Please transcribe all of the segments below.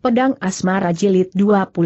Pedang Asmara Jilid 29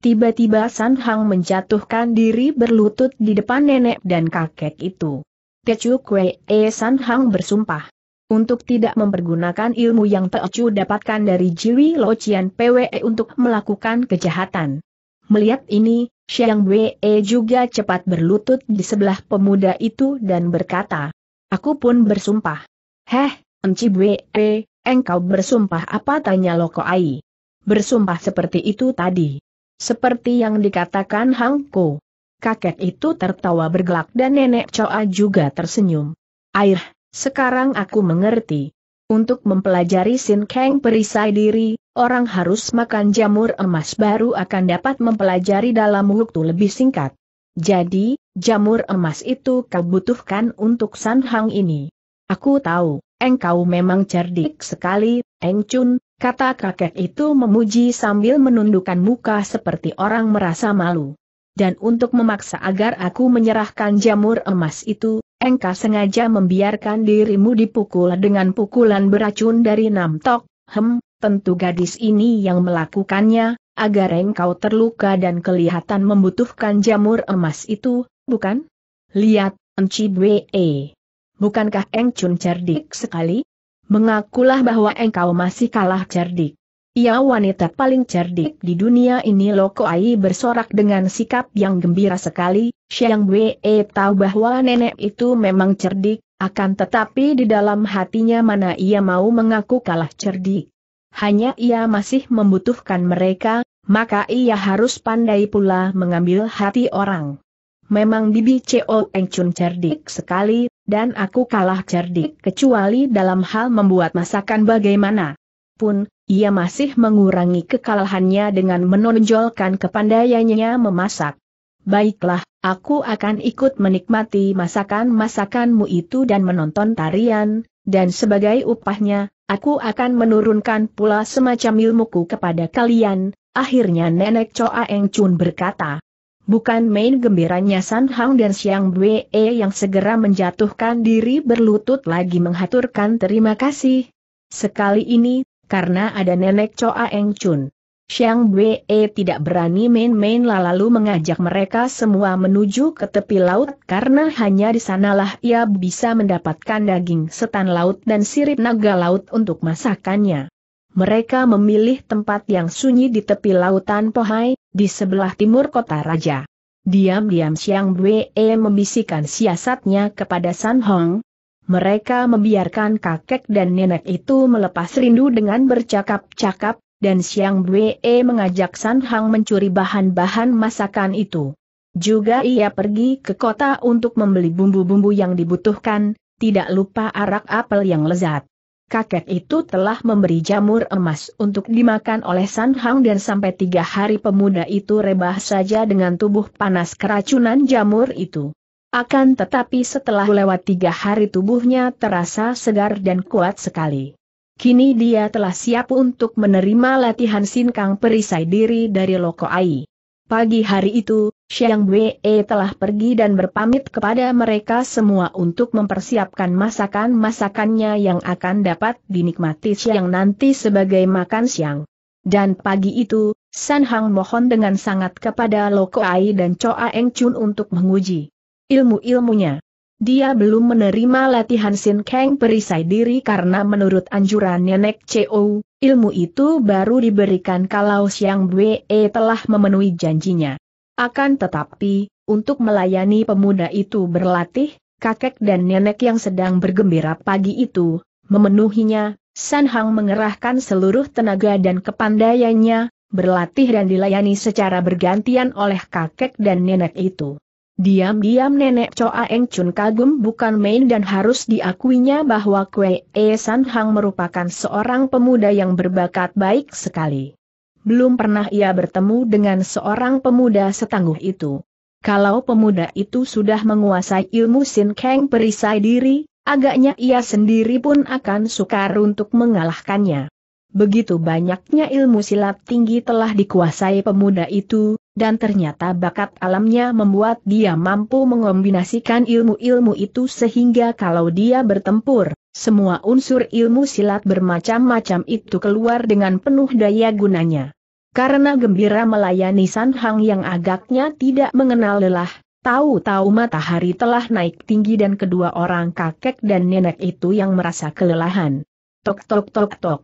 Tiba-tiba San Hang menjatuhkan diri berlutut di depan nenek dan kakek itu. Tecu Kwee E eh, San Hang bersumpah. Untuk tidak mempergunakan ilmu yang Tecu dapatkan dari Jiwi Lo Cian PWE untuk melakukan kejahatan. Melihat ini, Xiang Wei eh, juga cepat berlutut di sebelah pemuda itu dan berkata, Aku pun bersumpah. Heh, Enci Wei, eh, Engkau bersumpah apa tanya Loko Ai. Bersumpah seperti itu tadi. Seperti yang dikatakan Hangko. Kakek itu tertawa bergelak dan nenek Choa juga tersenyum. Air, sekarang aku mengerti. Untuk mempelajari Sin Kang perisai diri, orang harus makan jamur emas baru akan dapat mempelajari dalam waktu lebih singkat. Jadi, jamur emas itu kau butuhkan untuk San Hang ini. Aku tahu engkau memang cerdik sekali, Eng Chun, kata kakek itu memuji sambil menundukkan muka seperti orang merasa malu. Dan untuk memaksa agar aku menyerahkan jamur emas itu, engkau sengaja membiarkan dirimu dipukul dengan pukulan beracun dari Namtok, hem, tentu gadis ini yang melakukannya, agar engkau terluka dan kelihatan membutuhkan jamur emas itu, bukan? Lihat, Enci Bwe bukankah Eng Chun cerdik sekali? Mengakulah bahwa engkau masih kalah cerdik. Ia wanita paling cerdik di dunia ini Loko Ai bersorak dengan sikap yang gembira sekali, Xiang Wei tahu bahwa nenek itu memang cerdik, akan tetapi di dalam hatinya mana ia mau mengaku kalah cerdik. Hanya ia masih membutuhkan mereka, maka ia harus pandai pula mengambil hati orang. Memang Bibi Cheo Eng Chun cerdik sekali, dan aku kalah cerdik kecuali dalam hal membuat masakan bagaimana. Pun, ia masih mengurangi kekalahannya dengan menonjolkan kepandaiannya memasak. Baiklah, aku akan ikut menikmati masakan-masakanmu itu dan menonton tarian, dan sebagai upahnya, aku akan menurunkan pula semacam ilmuku kepada kalian, akhirnya Nenek Choa Eng Chun berkata. Bukan main gembiranya San Hang dan Siang Bwe yang segera menjatuhkan diri berlutut lagi menghaturkan terima kasih. Sekali ini, karena ada nenek Choa Eng Chun. Siang Bwe tidak berani main-main lalu mengajak mereka semua menuju ke tepi laut karena hanya di sanalah ia bisa mendapatkan daging setan laut dan sirip naga laut untuk masakannya. Mereka memilih tempat yang sunyi di tepi lautan Pohai, di sebelah timur kota raja. Diam-diam Siang Bwe membisikkan siasatnya kepada San Hong. Mereka membiarkan kakek dan nenek itu melepas rindu dengan bercakap-cakap, dan Siang Bwe mengajak San Hong mencuri bahan-bahan masakan itu. Juga ia pergi ke kota untuk membeli bumbu-bumbu yang dibutuhkan, tidak lupa arak apel yang lezat kakek itu telah memberi jamur emas untuk dimakan oleh San Hang dan sampai tiga hari pemuda itu rebah saja dengan tubuh panas keracunan jamur itu. Akan tetapi setelah lewat tiga hari tubuhnya terasa segar dan kuat sekali. Kini dia telah siap untuk menerima latihan sinkang perisai diri dari Loko Ai. Pagi hari itu, Xiang Wei telah pergi dan berpamit kepada mereka semua untuk mempersiapkan masakan-masakannya yang akan dapat dinikmati siang nanti sebagai makan siang. Dan pagi itu, San Hang mohon dengan sangat kepada Loko Ai dan Choa Eng Chun untuk menguji ilmu-ilmunya. Dia belum menerima latihan Sin Kang perisai diri karena menurut anjuran Nenek Chou, ilmu itu baru diberikan kalau Xiang Wei telah memenuhi janjinya. Akan tetapi, untuk melayani pemuda itu berlatih, kakek dan nenek yang sedang bergembira pagi itu, memenuhinya, San Hang mengerahkan seluruh tenaga dan kepandaiannya, berlatih dan dilayani secara bergantian oleh kakek dan nenek itu. Diam-diam nenek Choa Eng Chun kagum bukan main dan harus diakuinya bahwa Kwe E San Hang merupakan seorang pemuda yang berbakat baik sekali belum pernah ia bertemu dengan seorang pemuda setangguh itu. Kalau pemuda itu sudah menguasai ilmu Sin Kang perisai diri, agaknya ia sendiri pun akan sukar untuk mengalahkannya. Begitu banyaknya ilmu silat tinggi telah dikuasai pemuda itu, dan ternyata bakat alamnya membuat dia mampu mengombinasikan ilmu-ilmu itu sehingga kalau dia bertempur, semua unsur ilmu silat bermacam-macam itu keluar dengan penuh daya gunanya. Karena gembira melayani San Hang yang agaknya tidak mengenal lelah, tahu-tahu matahari telah naik tinggi dan kedua orang kakek dan nenek itu yang merasa kelelahan. Tok tok tok tok.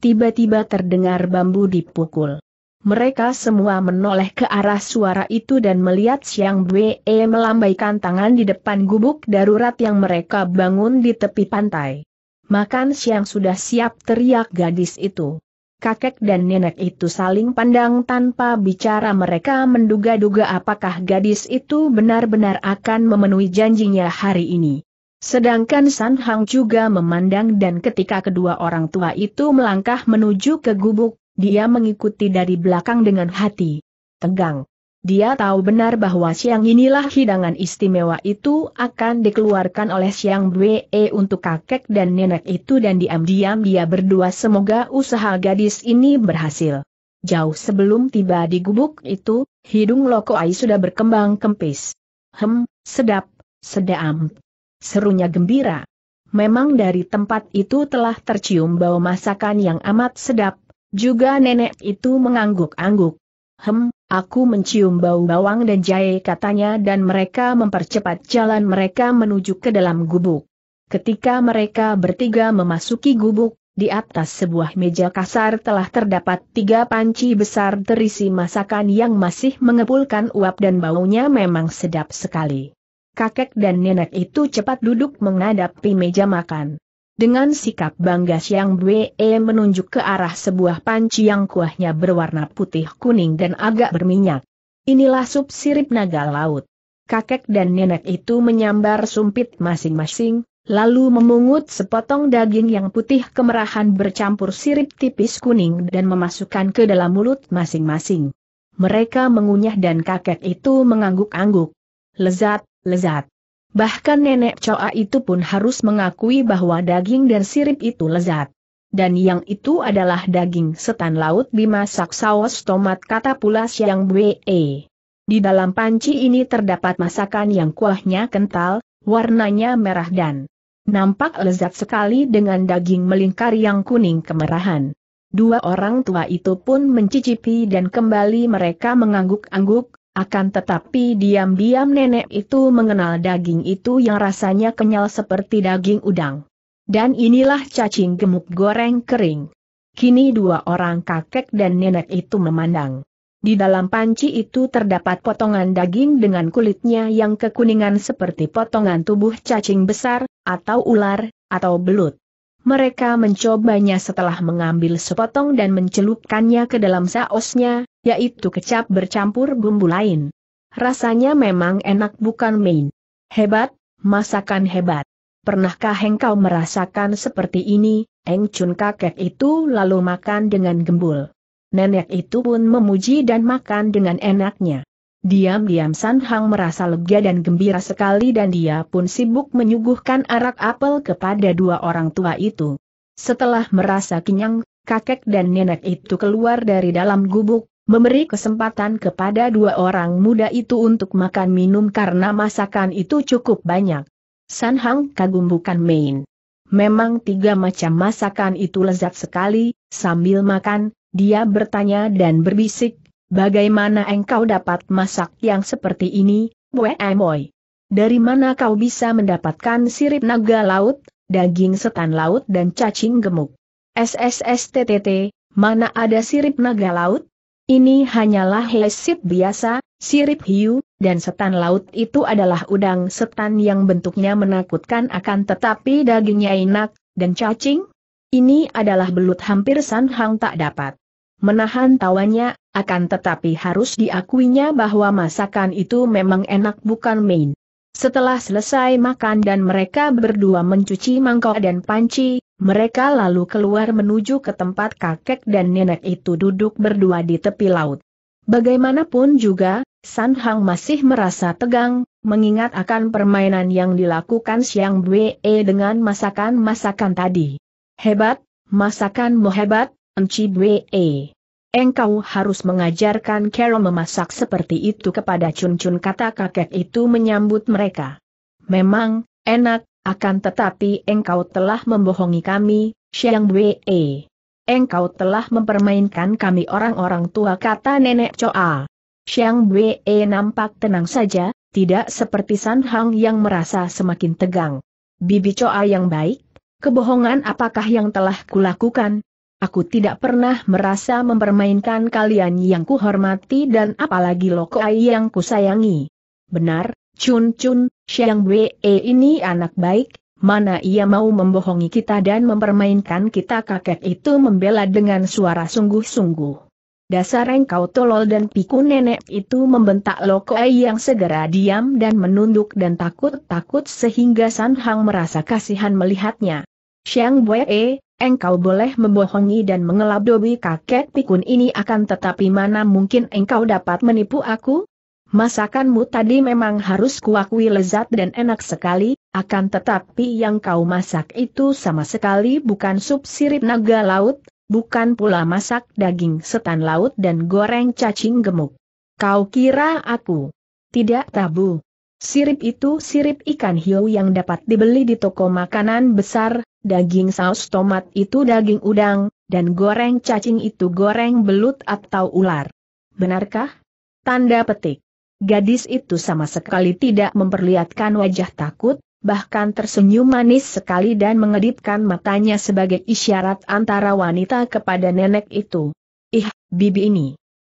Tiba-tiba terdengar bambu dipukul. Mereka semua menoleh ke arah suara itu dan melihat Siang Bwe melambaikan tangan di depan gubuk darurat yang mereka bangun di tepi pantai. Makan siang sudah siap teriak gadis itu kakek dan nenek itu saling pandang tanpa bicara mereka menduga-duga apakah gadis itu benar-benar akan memenuhi janjinya hari ini. Sedangkan San Hang juga memandang dan ketika kedua orang tua itu melangkah menuju ke gubuk, dia mengikuti dari belakang dengan hati tegang. Dia tahu benar bahwa siang inilah hidangan istimewa itu akan dikeluarkan oleh Siang Bwe e untuk kakek dan nenek itu dan diam-diam dia berdua semoga usaha gadis ini berhasil. Jauh sebelum tiba di gubuk itu, hidung Loko Ai sudah berkembang kempis. Hem, sedap, sedam. Serunya gembira. Memang dari tempat itu telah tercium bau masakan yang amat sedap, juga nenek itu mengangguk-angguk. Hem, Aku mencium bau bawang dan jahe katanya dan mereka mempercepat jalan mereka menuju ke dalam gubuk. Ketika mereka bertiga memasuki gubuk, di atas sebuah meja kasar telah terdapat tiga panci besar terisi masakan yang masih mengepulkan uap dan baunya memang sedap sekali. Kakek dan nenek itu cepat duduk menghadapi meja makan. Dengan sikap bangga siang Bue e menunjuk ke arah sebuah panci yang kuahnya berwarna putih kuning dan agak berminyak. Inilah sup sirip naga laut. Kakek dan nenek itu menyambar sumpit masing-masing, lalu memungut sepotong daging yang putih kemerahan bercampur sirip tipis kuning dan memasukkan ke dalam mulut masing-masing. Mereka mengunyah dan kakek itu mengangguk-angguk. Lezat, lezat. Bahkan nenek Choa itu pun harus mengakui bahwa daging dan sirip itu lezat. Dan yang itu adalah daging setan laut dimasak saus tomat kata pula Siang Bwe. Di dalam panci ini terdapat masakan yang kuahnya kental, warnanya merah dan nampak lezat sekali dengan daging melingkar yang kuning kemerahan. Dua orang tua itu pun mencicipi dan kembali mereka mengangguk-angguk, akan tetapi diam-diam nenek itu mengenal daging itu yang rasanya kenyal seperti daging udang. Dan inilah cacing gemuk goreng kering. Kini dua orang kakek dan nenek itu memandang. Di dalam panci itu terdapat potongan daging dengan kulitnya yang kekuningan seperti potongan tubuh cacing besar, atau ular, atau belut. Mereka mencobanya setelah mengambil sepotong dan mencelupkannya ke dalam saosnya, yaitu kecap bercampur bumbu lain. Rasanya memang enak bukan main. Hebat, masakan hebat. Pernahkah engkau merasakan seperti ini, Eng Chun kakek itu lalu makan dengan gembul. Nenek itu pun memuji dan makan dengan enaknya. Diam-diam San Hang merasa lega dan gembira sekali dan dia pun sibuk menyuguhkan arak apel kepada dua orang tua itu. Setelah merasa kenyang, kakek dan nenek itu keluar dari dalam gubuk, memberi kesempatan kepada dua orang muda itu untuk makan minum karena masakan itu cukup banyak. San Hang kagum bukan main. Memang tiga macam masakan itu lezat sekali, sambil makan, dia bertanya dan berbisik, Bagaimana engkau dapat masak yang seperti ini, Bue Emoy? Dari mana kau bisa mendapatkan sirip naga laut, daging setan laut dan cacing gemuk? SSSTTT, mana ada sirip naga laut? Ini hanyalah hesit biasa, sirip hiu, dan setan laut itu adalah udang setan yang bentuknya menakutkan akan tetapi dagingnya enak, dan cacing? Ini adalah belut hampir sanhang tak dapat menahan tawanya, akan tetapi harus diakuinya bahwa masakan itu memang enak bukan main. Setelah selesai makan dan mereka berdua mencuci mangkok dan panci, mereka lalu keluar menuju ke tempat kakek dan nenek itu duduk berdua di tepi laut. Bagaimanapun juga, San Hang masih merasa tegang, mengingat akan permainan yang dilakukan Siang Bwe dengan masakan-masakan tadi. Hebat, masakanmu hebat, Bwe, Engkau harus mengajarkan Carol memasak seperti itu kepada Chun-Chun kata kakek itu menyambut mereka. Memang, enak, akan tetapi engkau telah membohongi kami, Xiang Wei. Engkau telah mempermainkan kami orang-orang tua kata nenek Choa. Xiang Wei nampak tenang saja, tidak seperti San Hang yang merasa semakin tegang. Bibi Choa yang baik, kebohongan apakah yang telah kulakukan, Aku tidak pernah merasa mempermainkan kalian yang kuhormati dan apalagi Lokoai yang kusayangi. Benar, Chun Chun, Xiang Wei ini anak baik, mana ia mau membohongi kita dan mempermainkan kita kakek itu membela dengan suara sungguh-sungguh. Dasar engkau tolol dan piku nenek itu membentak Lokoai yang segera diam dan menunduk dan takut-takut sehingga San Hang merasa kasihan melihatnya. Xiang Wei Engkau boleh membohongi dan mengelabui kakek pikun ini akan tetapi mana mungkin engkau dapat menipu aku? Masakanmu tadi memang harus kuakui lezat dan enak sekali, akan tetapi yang kau masak itu sama sekali bukan sup sirip naga laut, bukan pula masak daging setan laut dan goreng cacing gemuk. Kau kira aku tidak tabu. Sirip itu sirip ikan hiu yang dapat dibeli di toko makanan besar, daging saus tomat itu daging udang, dan goreng cacing itu goreng belut atau ular. Benarkah? Tanda petik. Gadis itu sama sekali tidak memperlihatkan wajah takut, bahkan tersenyum manis sekali dan mengedipkan matanya sebagai isyarat antara wanita kepada nenek itu. Ih, bibi ini.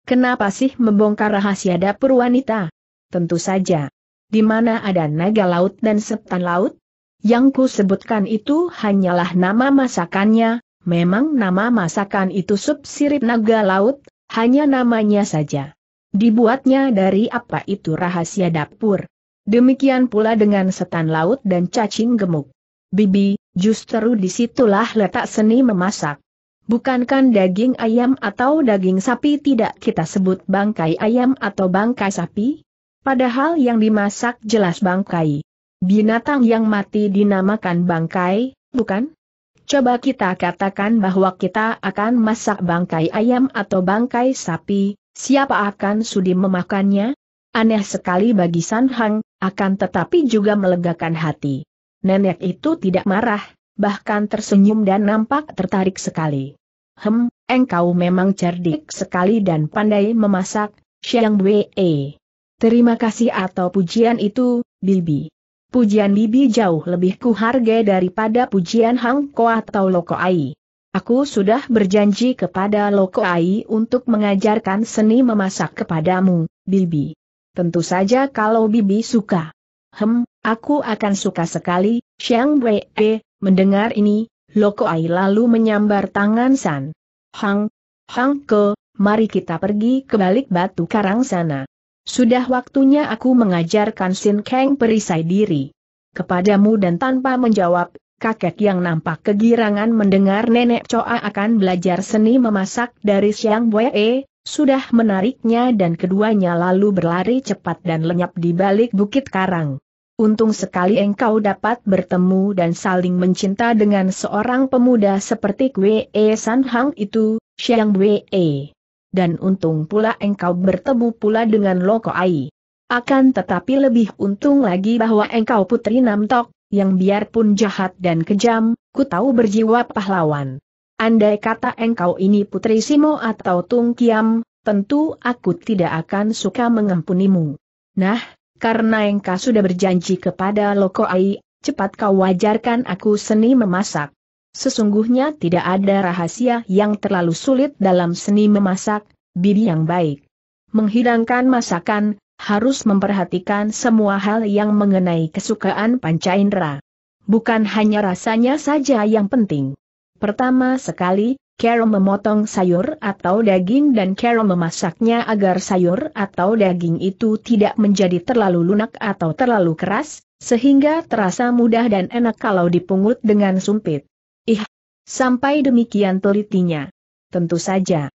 Kenapa sih membongkar rahasia dapur wanita? Tentu saja. Di mana ada naga laut dan setan laut? Yang ku sebutkan itu hanyalah nama masakannya, memang nama masakan itu sup sirip naga laut, hanya namanya saja. Dibuatnya dari apa itu rahasia dapur. Demikian pula dengan setan laut dan cacing gemuk. Bibi, justru disitulah letak seni memasak. Bukankan daging ayam atau daging sapi tidak kita sebut bangkai ayam atau bangkai sapi? Padahal yang dimasak jelas bangkai. Binatang yang mati dinamakan bangkai, bukan? Coba kita katakan bahwa kita akan masak bangkai ayam atau bangkai sapi, siapa akan sudi memakannya? Aneh sekali bagi San akan tetapi juga melegakan hati. Nenek itu tidak marah, bahkan tersenyum dan nampak tertarik sekali. Hem, engkau memang cerdik sekali dan pandai memasak, Xiang Wei. Terima kasih atau pujian itu, Bibi. Pujian Bibi jauh lebih kuharga daripada pujian Hang Ko atau Loko Ai. Aku sudah berjanji kepada Loko Ai untuk mengajarkan seni memasak kepadamu, Bibi. Tentu saja kalau Bibi suka. Hem, aku akan suka sekali, Xiang Wei, mendengar ini, Loko Ai lalu menyambar tangan San. Hang, Hang Ko, mari kita pergi ke balik batu karang sana. Sudah waktunya aku mengajarkan Sin Kang perisai diri. Kepadamu dan tanpa menjawab, kakek yang nampak kegirangan mendengar nenek Coa akan belajar seni memasak dari Siang Wee, sudah menariknya dan keduanya lalu berlari cepat dan lenyap di balik bukit karang. Untung sekali engkau dapat bertemu dan saling mencinta dengan seorang pemuda seperti Kwee San Hang itu, Siang Wee dan untung pula engkau bertemu pula dengan Loko Ai. Akan tetapi lebih untung lagi bahwa engkau putri Namtok, yang biarpun jahat dan kejam, ku tahu berjiwa pahlawan. Andai kata engkau ini putri Simo atau Tung Kiam, tentu aku tidak akan suka mengampunimu. Nah, karena engkau sudah berjanji kepada Loko Ai, cepat kau wajarkan aku seni memasak. Sesungguhnya tidak ada rahasia yang terlalu sulit dalam seni memasak, bibi yang baik. Menghidangkan masakan, harus memperhatikan semua hal yang mengenai kesukaan panca indera. Bukan hanya rasanya saja yang penting. Pertama sekali, Carol memotong sayur atau daging dan Carol memasaknya agar sayur atau daging itu tidak menjadi terlalu lunak atau terlalu keras, sehingga terasa mudah dan enak kalau dipungut dengan sumpit. Ih, sampai demikian telitinya. Tentu saja.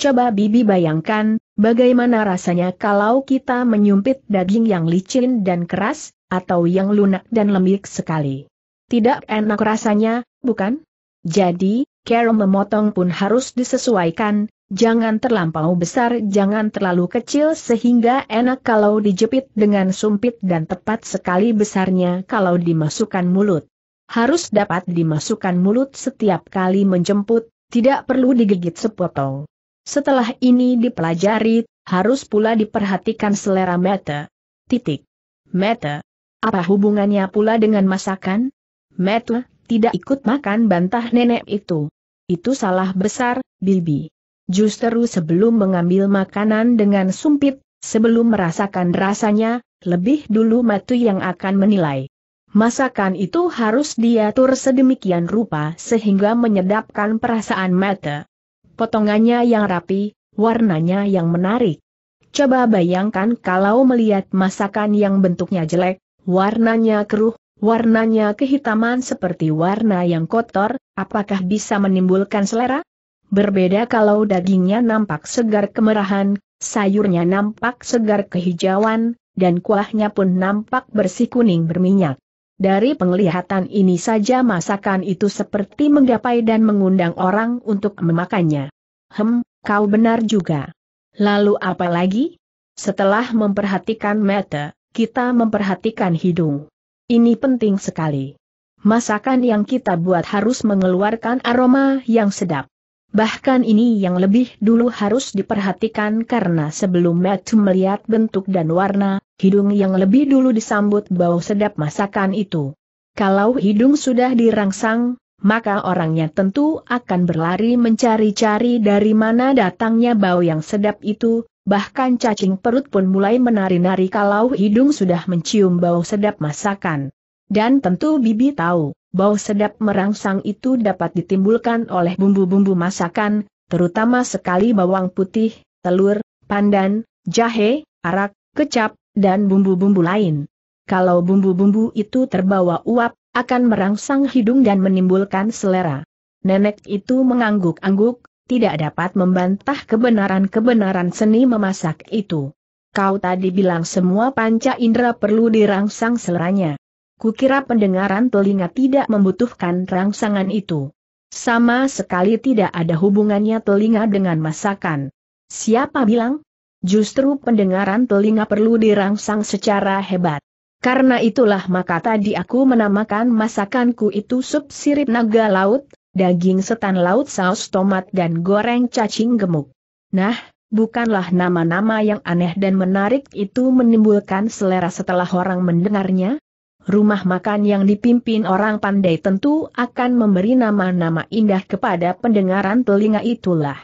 Coba Bibi bayangkan, bagaimana rasanya kalau kita menyumpit daging yang licin dan keras, atau yang lunak dan lembik sekali. Tidak enak rasanya, bukan? Jadi, cara memotong pun harus disesuaikan, jangan terlampau besar jangan terlalu kecil sehingga enak kalau dijepit dengan sumpit dan tepat sekali besarnya kalau dimasukkan mulut harus dapat dimasukkan mulut setiap kali menjemput, tidak perlu digigit sepotong. Setelah ini dipelajari, harus pula diperhatikan selera meta. Titik. Meta. Apa hubungannya pula dengan masakan? Meta, tidak ikut makan bantah nenek itu. Itu salah besar, Bibi. Justru sebelum mengambil makanan dengan sumpit, sebelum merasakan rasanya, lebih dulu Matu yang akan menilai. Masakan itu harus diatur sedemikian rupa sehingga menyedapkan perasaan mata. Potongannya yang rapi, warnanya yang menarik. Coba bayangkan kalau melihat masakan yang bentuknya jelek, warnanya keruh, warnanya kehitaman seperti warna yang kotor, apakah bisa menimbulkan selera? Berbeda kalau dagingnya nampak segar kemerahan, sayurnya nampak segar kehijauan, dan kuahnya pun nampak bersih kuning berminyak. Dari penglihatan ini saja masakan itu seperti menggapai dan mengundang orang untuk memakannya. Hem, kau benar juga. Lalu apa lagi? Setelah memperhatikan mata, kita memperhatikan hidung. Ini penting sekali. Masakan yang kita buat harus mengeluarkan aroma yang sedap. Bahkan ini yang lebih dulu harus diperhatikan karena sebelum Metu melihat bentuk dan warna, hidung yang lebih dulu disambut bau sedap masakan itu. Kalau hidung sudah dirangsang, maka orangnya tentu akan berlari mencari-cari dari mana datangnya bau yang sedap itu, bahkan cacing perut pun mulai menari-nari kalau hidung sudah mencium bau sedap masakan. Dan tentu bibi tahu bau sedap merangsang itu dapat ditimbulkan oleh bumbu-bumbu masakan, terutama sekali bawang putih, telur, pandan, jahe, arak, kecap, dan bumbu-bumbu lain. Kalau bumbu-bumbu itu terbawa uap, akan merangsang hidung dan menimbulkan selera. Nenek itu mengangguk-angguk, tidak dapat membantah kebenaran-kebenaran seni memasak itu. Kau tadi bilang semua panca indera perlu dirangsang seleranya. Kukira pendengaran telinga tidak membutuhkan rangsangan itu. Sama sekali tidak ada hubungannya telinga dengan masakan. Siapa bilang? Justru pendengaran telinga perlu dirangsang secara hebat. Karena itulah maka tadi aku menamakan masakanku itu sup sirip naga laut, daging setan laut saus tomat dan goreng cacing gemuk. Nah, bukanlah nama-nama yang aneh dan menarik itu menimbulkan selera setelah orang mendengarnya? rumah makan yang dipimpin orang pandai tentu akan memberi nama-nama indah kepada pendengaran telinga itulah.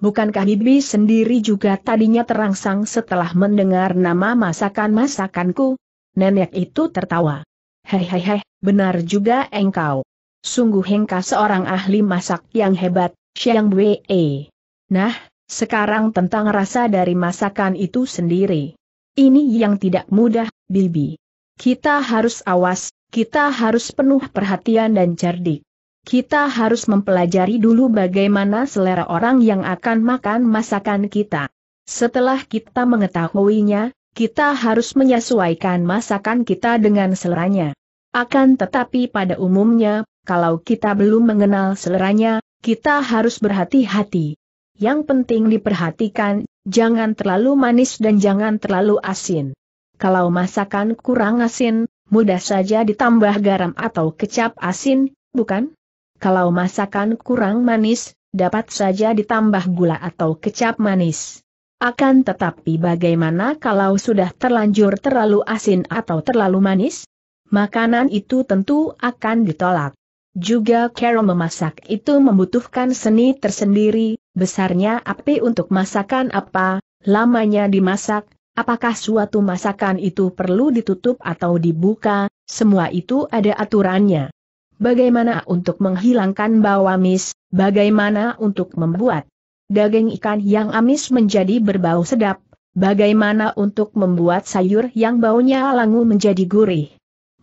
Bukankah Bibi sendiri juga tadinya terangsang setelah mendengar nama masakan-masakanku? Nenek itu tertawa. Hehehe, benar juga engkau. Sungguh hengka seorang ahli masak yang hebat, Xiang Wei. Nah, sekarang tentang rasa dari masakan itu sendiri. Ini yang tidak mudah, Bibi. Kita harus awas, kita harus penuh perhatian dan cerdik. Kita harus mempelajari dulu bagaimana selera orang yang akan makan masakan kita. Setelah kita mengetahuinya, kita harus menyesuaikan masakan kita dengan seleranya. Akan tetapi pada umumnya, kalau kita belum mengenal seleranya, kita harus berhati-hati. Yang penting diperhatikan, jangan terlalu manis dan jangan terlalu asin. Kalau masakan kurang asin, mudah saja ditambah garam atau kecap asin, bukan? Kalau masakan kurang manis, dapat saja ditambah gula atau kecap manis. Akan tetapi bagaimana kalau sudah terlanjur terlalu asin atau terlalu manis? Makanan itu tentu akan ditolak. Juga Carol memasak itu membutuhkan seni tersendiri, besarnya api untuk masakan apa, lamanya dimasak, Apakah suatu masakan itu perlu ditutup atau dibuka, semua itu ada aturannya. Bagaimana untuk menghilangkan bau amis, bagaimana untuk membuat daging ikan yang amis menjadi berbau sedap, bagaimana untuk membuat sayur yang baunya langu menjadi gurih.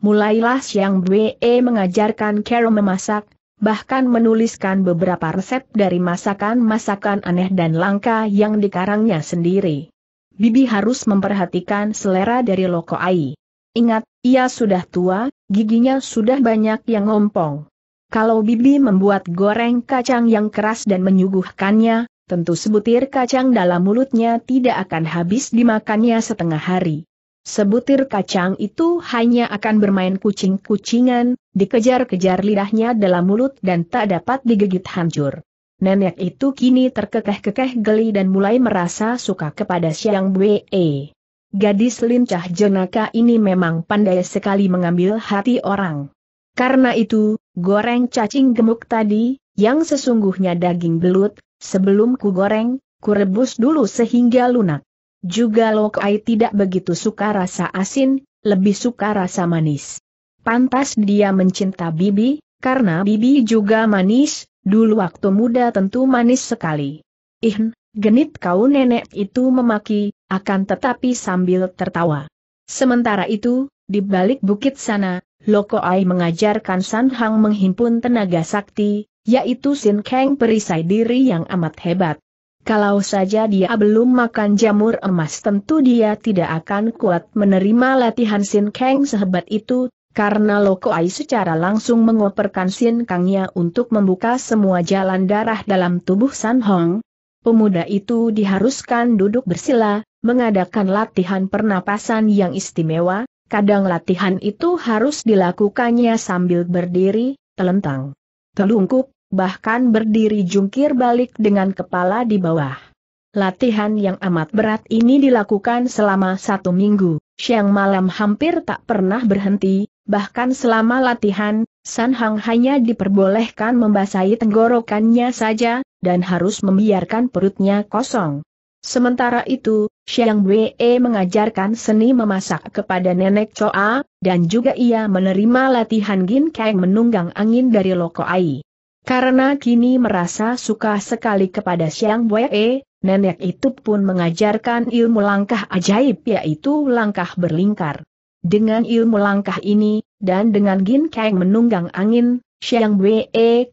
Mulailah Siang Bwe mengajarkan Carol memasak, bahkan menuliskan beberapa resep dari masakan-masakan aneh dan langka yang dikarangnya sendiri. Bibi harus memperhatikan selera dari Loko Ai. Ingat, ia sudah tua, giginya sudah banyak yang ngompong. Kalau Bibi membuat goreng kacang yang keras dan menyuguhkannya, tentu sebutir kacang dalam mulutnya tidak akan habis dimakannya setengah hari. Sebutir kacang itu hanya akan bermain kucing-kucingan, dikejar-kejar lidahnya dalam mulut dan tak dapat digigit hancur. Nenek itu kini terkekeh-kekeh geli dan mulai merasa suka kepada Siang Wei. Gadis lincah jenaka ini memang pandai sekali mengambil hati orang. Karena itu, goreng cacing gemuk tadi, yang sesungguhnya daging belut, sebelum ku goreng, ku rebus dulu sehingga lunak. Juga Lokai tidak begitu suka rasa asin, lebih suka rasa manis. Pantas dia mencinta Bibi, karena Bibi juga manis, Dulu waktu muda tentu manis sekali. Ihn, genit kau nenek itu memaki, akan tetapi sambil tertawa. Sementara itu, di balik bukit sana, Loko Ai mengajarkan San Hang menghimpun tenaga sakti, yaitu Sin Kang perisai diri yang amat hebat. Kalau saja dia belum makan jamur emas tentu dia tidak akan kuat menerima latihan Sin Kang sehebat itu, karena Loko Ai secara langsung mengoperkan Sin Kangnya untuk membuka semua jalan darah dalam tubuh San Hong, pemuda itu diharuskan duduk bersila, mengadakan latihan pernapasan yang istimewa, kadang latihan itu harus dilakukannya sambil berdiri, telentang, telungkup, bahkan berdiri jungkir balik dengan kepala di bawah. Latihan yang amat berat ini dilakukan selama satu minggu. Siang malam hampir tak pernah berhenti, Bahkan selama latihan, San Hang hanya diperbolehkan membasahi tenggorokannya saja, dan harus membiarkan perutnya kosong. Sementara itu, Xiang Wei mengajarkan seni memasak kepada nenek Choa, dan juga ia menerima latihan Gin Kang menunggang angin dari Loko Ai. Karena kini merasa suka sekali kepada Xiang Wei, nenek itu pun mengajarkan ilmu langkah ajaib yaitu langkah berlingkar. Dengan ilmu langkah ini, dan dengan Gin Kang menunggang angin, Xiang Wei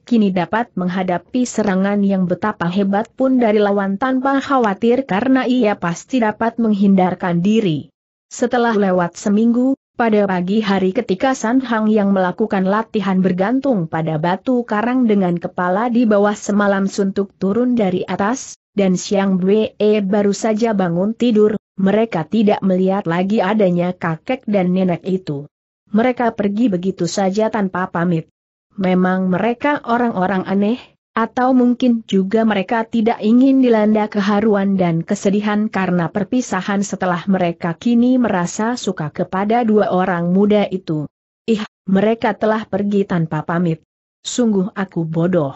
kini dapat menghadapi serangan yang betapa hebat pun dari lawan tanpa khawatir karena ia pasti dapat menghindarkan diri. Setelah lewat seminggu, pada pagi hari ketika San Hang yang melakukan latihan bergantung pada batu karang dengan kepala di bawah semalam suntuk turun dari atas, dan Xiang Wei baru saja bangun tidur, mereka tidak melihat lagi adanya kakek dan nenek itu. Mereka pergi begitu saja tanpa pamit. Memang mereka orang-orang aneh, atau mungkin juga mereka tidak ingin dilanda keharuan dan kesedihan karena perpisahan setelah mereka kini merasa suka kepada dua orang muda itu. Ih, mereka telah pergi tanpa pamit. Sungguh aku bodoh.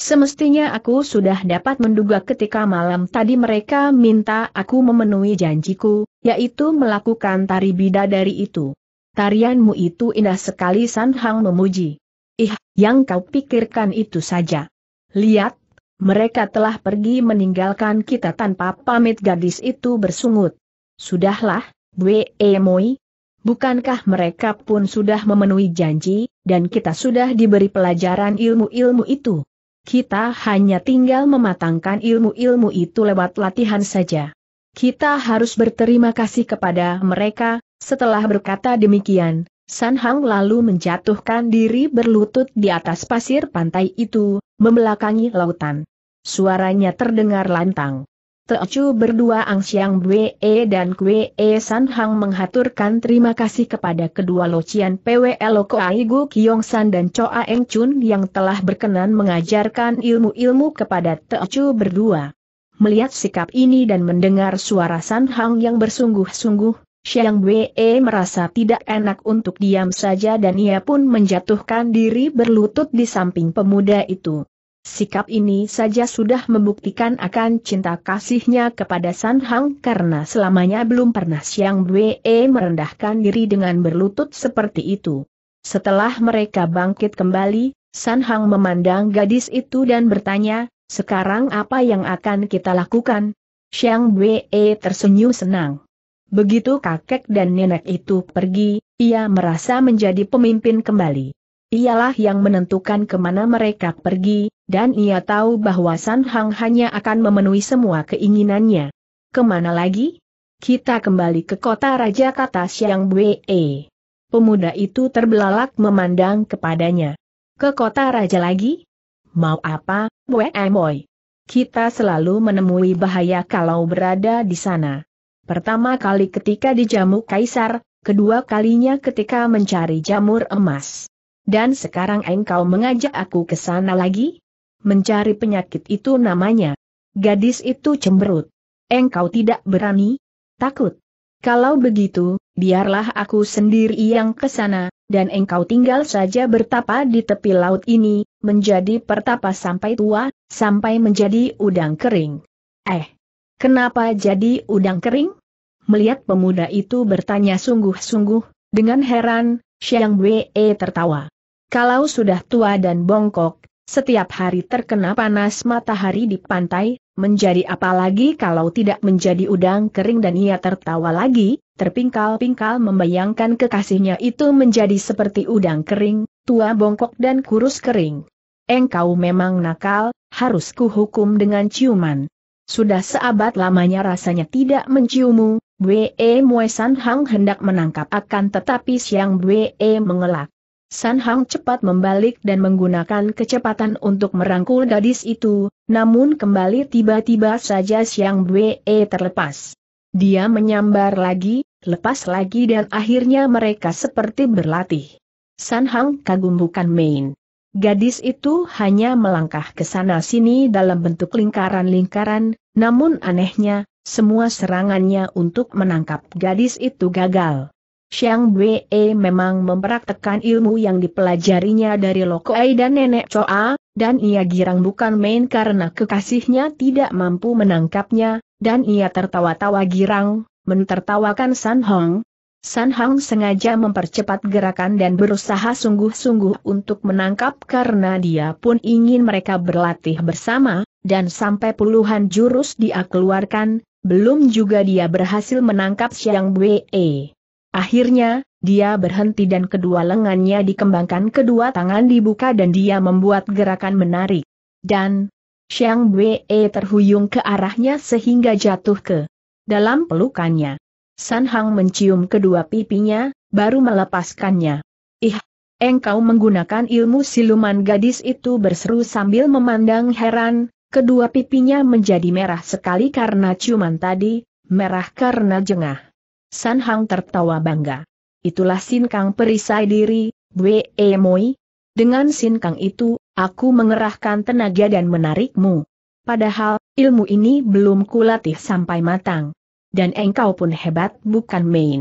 Semestinya aku sudah dapat menduga ketika malam tadi mereka minta aku memenuhi janjiku, yaitu melakukan tari bidadari itu. Tarianmu itu indah sekali San Hang memuji. Ih, yang kau pikirkan itu saja. Lihat, mereka telah pergi meninggalkan kita tanpa pamit gadis itu bersungut. Sudahlah, Bwe Moi. Bukankah mereka pun sudah memenuhi janji, dan kita sudah diberi pelajaran ilmu-ilmu itu? Kita hanya tinggal mematangkan ilmu-ilmu itu lewat latihan saja. Kita harus berterima kasih kepada mereka, setelah berkata demikian, San Hang lalu menjatuhkan diri berlutut di atas pasir pantai itu, membelakangi lautan. Suaranya terdengar lantang. Teocu berdua Ang Siang Bwe e dan Kwe e San Hang menghaturkan terima kasih kepada kedua locian PWL Koai Gu Kiong San dan Choa Eng Chun yang telah berkenan mengajarkan ilmu-ilmu kepada Teocu berdua. Melihat sikap ini dan mendengar suara San Hang yang bersungguh-sungguh, Siang Bwe e merasa tidak enak untuk diam saja dan ia pun menjatuhkan diri berlutut di samping pemuda itu. Sikap ini saja sudah membuktikan akan cinta kasihnya kepada San Hang karena selamanya belum pernah Siang Bue merendahkan diri dengan berlutut seperti itu. Setelah mereka bangkit kembali, San Hang memandang gadis itu dan bertanya, sekarang apa yang akan kita lakukan? Siang Bue tersenyum senang. Begitu kakek dan nenek itu pergi, ia merasa menjadi pemimpin kembali. Ialah yang menentukan kemana mereka pergi, dan ia tahu bahwa San Hang hanya akan memenuhi semua keinginannya. Kemana lagi? Kita kembali ke kota Raja kata siang Bwe. Pemuda itu terbelalak memandang kepadanya. Ke kota Raja lagi? Mau apa, Bwe Moy? Kita selalu menemui bahaya kalau berada di sana. Pertama kali ketika dijamu kaisar, kedua kalinya ketika mencari jamur emas. Dan sekarang engkau mengajak aku ke sana lagi? mencari penyakit itu namanya. Gadis itu cemberut. Engkau tidak berani? Takut. Kalau begitu, biarlah aku sendiri yang ke sana, dan engkau tinggal saja bertapa di tepi laut ini, menjadi pertapa sampai tua, sampai menjadi udang kering. Eh, kenapa jadi udang kering? Melihat pemuda itu bertanya sungguh-sungguh, dengan heran, Xiang Wei tertawa. Kalau sudah tua dan bongkok, setiap hari terkena panas matahari di pantai, menjadi apalagi kalau tidak menjadi udang kering dan ia tertawa lagi, terpingkal-pingkal membayangkan kekasihnya itu menjadi seperti udang kering, tua bongkok dan kurus kering. Engkau memang nakal, harus kuhukum dengan ciuman. Sudah seabad lamanya rasanya tidak menciummu, Bwe Muesan Hang hendak menangkap akan tetapi Siang Bwe mengelak. San Hang cepat membalik dan menggunakan kecepatan untuk merangkul gadis itu, namun kembali tiba-tiba saja Siang Bwe terlepas. Dia menyambar lagi, lepas lagi dan akhirnya mereka seperti berlatih. San Hang kagum bukan main. Gadis itu hanya melangkah ke sana-sini dalam bentuk lingkaran-lingkaran, namun anehnya, semua serangannya untuk menangkap gadis itu gagal. Xiang Wei memang mempraktekkan ilmu yang dipelajarinya dari Lokoai dan Nenek Choa, dan ia girang bukan main karena kekasihnya tidak mampu menangkapnya, dan ia tertawa-tawa girang, mentertawakan San Hong. San Hong sengaja mempercepat gerakan dan berusaha sungguh-sungguh untuk menangkap karena dia pun ingin mereka berlatih bersama, dan sampai puluhan jurus dia keluarkan, belum juga dia berhasil menangkap Xiang Wei. Akhirnya, dia berhenti dan kedua lengannya dikembangkan kedua tangan dibuka dan dia membuat gerakan menarik. Dan, Xiang Wei terhuyung ke arahnya sehingga jatuh ke dalam pelukannya. San Hang mencium kedua pipinya, baru melepaskannya. Ih, engkau menggunakan ilmu siluman gadis itu berseru sambil memandang heran, kedua pipinya menjadi merah sekali karena ciuman tadi, merah karena jengah. San Hang tertawa bangga. Itulah Sin Kang perisai diri, Bwe e Moi. Dengan Sin Kang itu, aku mengerahkan tenaga dan menarikmu. Padahal, ilmu ini belum kulatih sampai matang. Dan engkau pun hebat bukan main.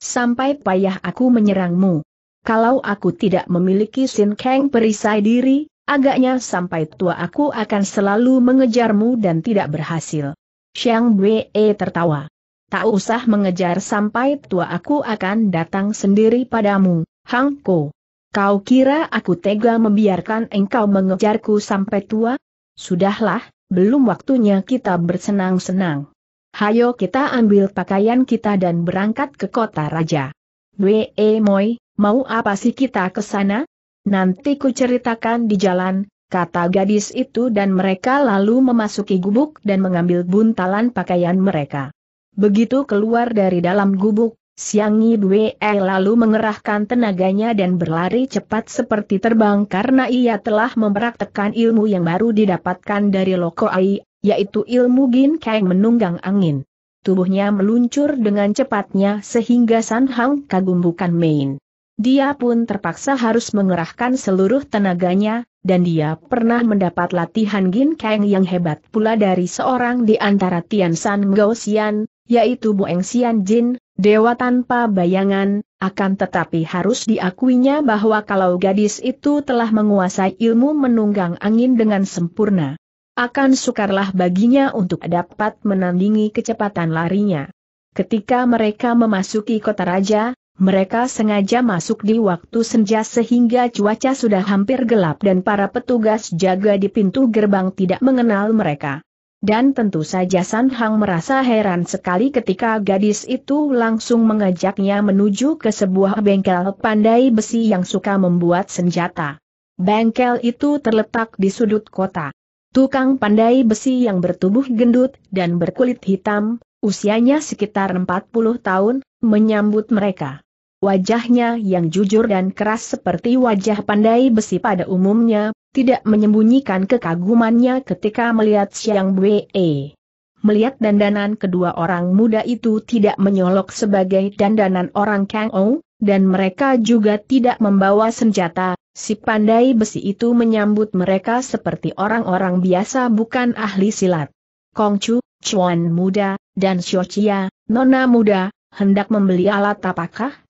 Sampai payah aku menyerangmu. Kalau aku tidak memiliki Sin Kang perisai diri, agaknya sampai tua aku akan selalu mengejarmu dan tidak berhasil. Xiang Bwe e tertawa tak usah mengejar sampai tua aku akan datang sendiri padamu, Hang Ko. Kau kira aku tega membiarkan engkau mengejarku sampai tua? Sudahlah, belum waktunya kita bersenang-senang. Hayo kita ambil pakaian kita dan berangkat ke kota raja. Wee eh, Moi, mau apa sih kita ke sana? Nanti ku ceritakan di jalan, kata gadis itu dan mereka lalu memasuki gubuk dan mengambil buntalan pakaian mereka. Begitu keluar dari dalam gubuk, Siang Yibwe lalu mengerahkan tenaganya dan berlari cepat seperti terbang karena ia telah mempraktekkan ilmu yang baru didapatkan dari Loko Ai, yaitu ilmu Gin Kang menunggang angin. Tubuhnya meluncur dengan cepatnya sehingga San Hang kagum bukan main. Dia pun terpaksa harus mengerahkan seluruh tenaganya, dan dia pernah mendapat latihan Gin Kang yang hebat pula dari seorang di antara Tian San Gao Xian, yaitu Eng Xian Jin, dewa tanpa bayangan, akan tetapi harus diakuinya bahwa kalau gadis itu telah menguasai ilmu menunggang angin dengan sempurna, akan sukarlah baginya untuk dapat menandingi kecepatan larinya. Ketika mereka memasuki kota raja, mereka sengaja masuk di waktu senja sehingga cuaca sudah hampir gelap dan para petugas jaga di pintu gerbang tidak mengenal mereka. Dan tentu saja San Hang merasa heran sekali ketika gadis itu langsung mengajaknya menuju ke sebuah bengkel pandai besi yang suka membuat senjata. Bengkel itu terletak di sudut kota. Tukang pandai besi yang bertubuh gendut dan berkulit hitam, usianya sekitar 40 tahun, menyambut mereka. Wajahnya yang jujur dan keras seperti wajah pandai besi pada umumnya, tidak menyembunyikan kekagumannya ketika melihat siang Bwe. Melihat dandanan kedua orang muda itu tidak menyolok sebagai dandanan orang Kang Ou, dan mereka juga tidak membawa senjata, si pandai besi itu menyambut mereka seperti orang-orang biasa bukan ahli silat. Kong Chu, Chuan muda, dan Xiao Chia, nona muda, hendak membeli alat apakah?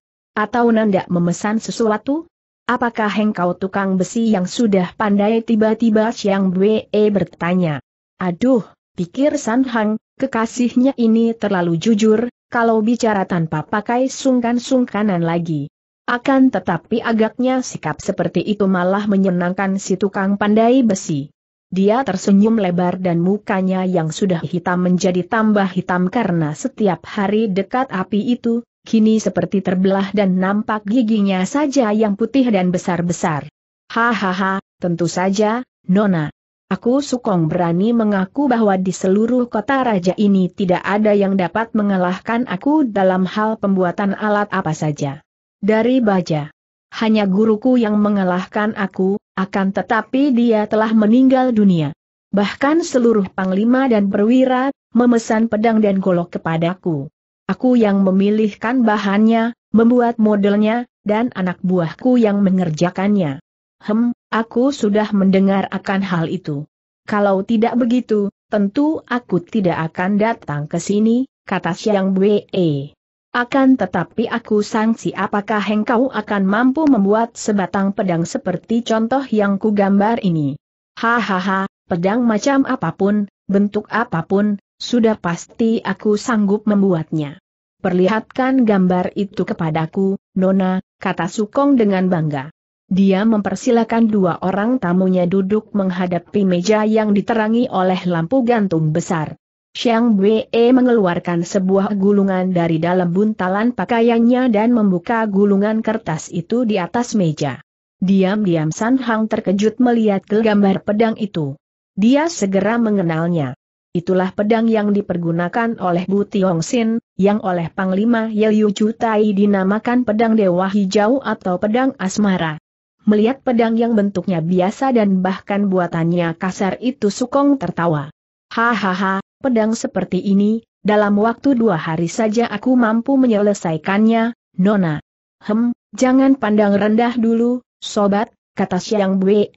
atau nanda memesan sesuatu? Apakah engkau tukang besi yang sudah pandai tiba-tiba Siang Bwe bertanya. Aduh, pikir San Hang, kekasihnya ini terlalu jujur, kalau bicara tanpa pakai sungkan-sungkanan lagi. Akan tetapi agaknya sikap seperti itu malah menyenangkan si tukang pandai besi. Dia tersenyum lebar dan mukanya yang sudah hitam menjadi tambah hitam karena setiap hari dekat api itu, kini seperti terbelah dan nampak giginya saja yang putih dan besar-besar. Hahaha, tentu saja, Nona. Aku sukong berani mengaku bahwa di seluruh kota raja ini tidak ada yang dapat mengalahkan aku dalam hal pembuatan alat apa saja. Dari baja. Hanya guruku yang mengalahkan aku, akan tetapi dia telah meninggal dunia. Bahkan seluruh panglima dan perwira, memesan pedang dan golok kepadaku. Aku yang memilihkan bahannya, membuat modelnya, dan anak buahku yang mengerjakannya. Hem, aku sudah mendengar akan hal itu. Kalau tidak begitu, tentu aku tidak akan datang ke sini, kata Siang Bwe. Akan tetapi aku sangsi apakah engkau akan mampu membuat sebatang pedang seperti contoh yang kugambar ini. Hahaha, pedang macam apapun, bentuk apapun, sudah pasti aku sanggup membuatnya. Perlihatkan gambar itu kepadaku, Nona, kata Sukong dengan bangga. Dia mempersilakan dua orang tamunya duduk menghadapi meja yang diterangi oleh lampu gantung besar. Xiang Wei mengeluarkan sebuah gulungan dari dalam buntalan pakaiannya dan membuka gulungan kertas itu di atas meja. Diam-diam San Hang terkejut melihat gambar pedang itu. Dia segera mengenalnya. Itulah pedang yang dipergunakan oleh Bu Tiong Sin, yang oleh Panglima Yeyu Chutai dinamakan pedang Dewa Hijau atau pedang Asmara. Melihat pedang yang bentuknya biasa dan bahkan buatannya kasar itu Sukong tertawa. Hahaha, pedang seperti ini, dalam waktu dua hari saja aku mampu menyelesaikannya, Nona. Hem, jangan pandang rendah dulu, sobat, kata Siang Bue.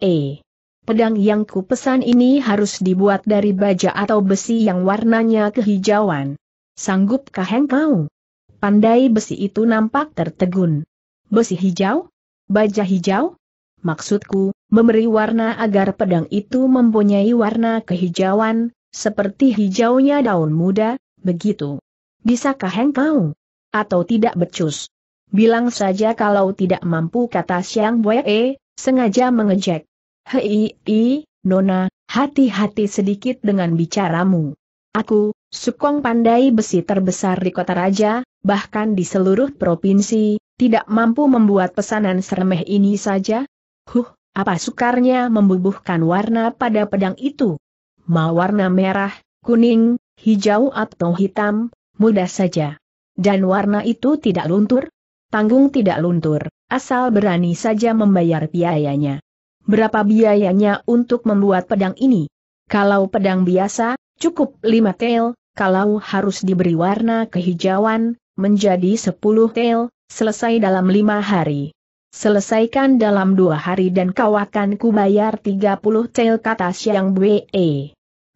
Pedang yang kupesan ini harus dibuat dari baja atau besi yang warnanya kehijauan. Sanggupkah engkau? Pandai besi itu nampak tertegun. Besi hijau? Baja hijau? Maksudku, memberi warna agar pedang itu mempunyai warna kehijauan, seperti hijaunya daun muda, begitu. Bisakah engkau? Atau tidak becus? Bilang saja kalau tidak mampu kata Siang Wei, e, sengaja mengejek. Hei, i, Nona, hati-hati sedikit dengan bicaramu. Aku, Sukong pandai besi terbesar di kota raja, bahkan di seluruh provinsi, tidak mampu membuat pesanan seremeh ini saja? Huh, apa sukarnya membubuhkan warna pada pedang itu? Mau warna merah, kuning, hijau atau hitam, mudah saja. Dan warna itu tidak luntur? Tanggung tidak luntur, asal berani saja membayar biayanya. Berapa biayanya untuk membuat pedang ini? Kalau pedang biasa, cukup 5 tel, kalau harus diberi warna kehijauan, menjadi 10 tel, selesai dalam 5 hari. Selesaikan dalam dua hari dan kau akan kubayar 30 tel kata siang Bwe.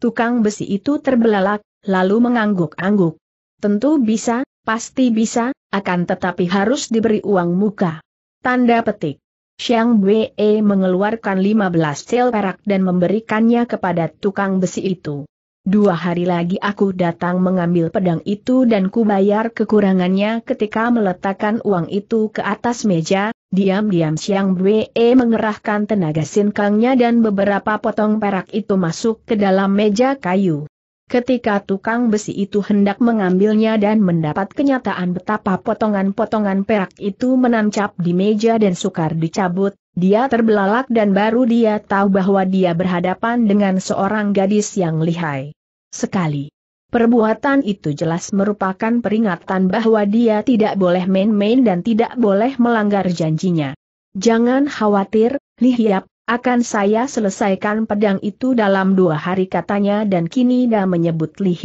Tukang besi itu terbelalak, lalu mengangguk-angguk. Tentu bisa, pasti bisa, akan tetapi harus diberi uang muka. Tanda petik. Xiang Wei mengeluarkan 15 sel perak dan memberikannya kepada tukang besi itu. Dua hari lagi aku datang mengambil pedang itu dan kubayar kekurangannya ketika meletakkan uang itu ke atas meja, diam-diam Xiang Wei mengerahkan tenaga sinkangnya dan beberapa potong perak itu masuk ke dalam meja kayu. Ketika tukang besi itu hendak mengambilnya dan mendapat kenyataan betapa potongan-potongan perak itu menancap di meja dan sukar dicabut, dia terbelalak dan baru dia tahu bahwa dia berhadapan dengan seorang gadis yang lihai. Sekali. Perbuatan itu jelas merupakan peringatan bahwa dia tidak boleh main-main dan tidak boleh melanggar janjinya. Jangan khawatir, Lihiap, akan saya selesaikan pedang itu dalam dua hari katanya dan kini dah menyebut Li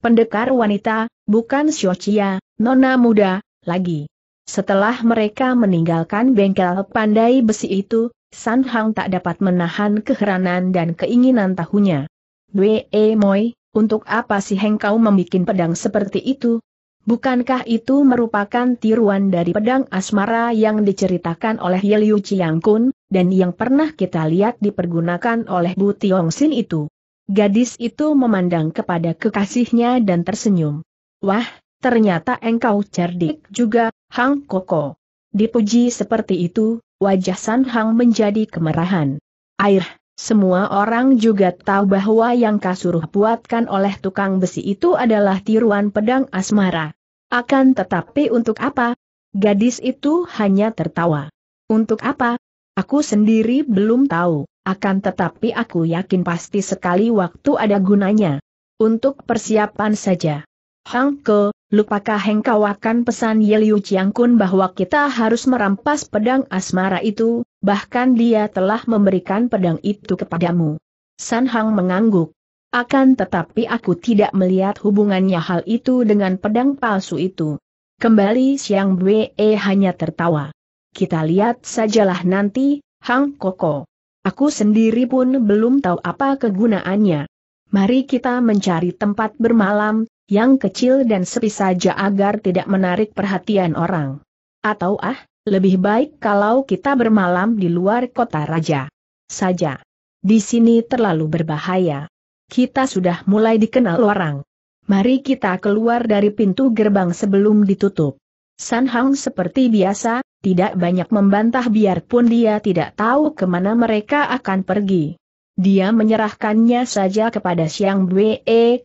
pendekar wanita, bukan Xiochia, nona muda, lagi. Setelah mereka meninggalkan bengkel pandai besi itu, San Hang tak dapat menahan keheranan dan keinginan tahunya. Wee Moi, untuk apa sih engkau membuat pedang seperti itu? Bukankah itu merupakan tiruan dari pedang asmara yang diceritakan oleh Yeliu Chiang Kun? dan yang pernah kita lihat dipergunakan oleh Bu Tiong Sin itu. Gadis itu memandang kepada kekasihnya dan tersenyum. Wah, ternyata engkau cerdik juga, Hang Koko. Dipuji seperti itu, wajah San Hang menjadi kemerahan. Air, semua orang juga tahu bahwa yang kasuruh buatkan oleh tukang besi itu adalah tiruan pedang asmara. Akan tetapi untuk apa? Gadis itu hanya tertawa. Untuk apa? Aku sendiri belum tahu, akan tetapi aku yakin pasti sekali waktu ada gunanya. Untuk persiapan saja. Hang Ke, lupakah engkau akan pesan Yeliu Chiangkun bahwa kita harus merampas pedang asmara itu, bahkan dia telah memberikan pedang itu kepadamu. San Hang mengangguk. Akan tetapi aku tidak melihat hubungannya hal itu dengan pedang palsu itu. Kembali Xiang Bwe hanya tertawa. Kita lihat sajalah nanti, Hang Koko. Aku sendiri pun belum tahu apa kegunaannya. Mari kita mencari tempat bermalam, yang kecil dan sepi saja agar tidak menarik perhatian orang. Atau ah, lebih baik kalau kita bermalam di luar kota raja. Saja. Di sini terlalu berbahaya. Kita sudah mulai dikenal orang. Mari kita keluar dari pintu gerbang sebelum ditutup. San Hang seperti biasa, tidak banyak membantah biarpun dia tidak tahu kemana mereka akan pergi. Dia menyerahkannya saja kepada Siang Bwe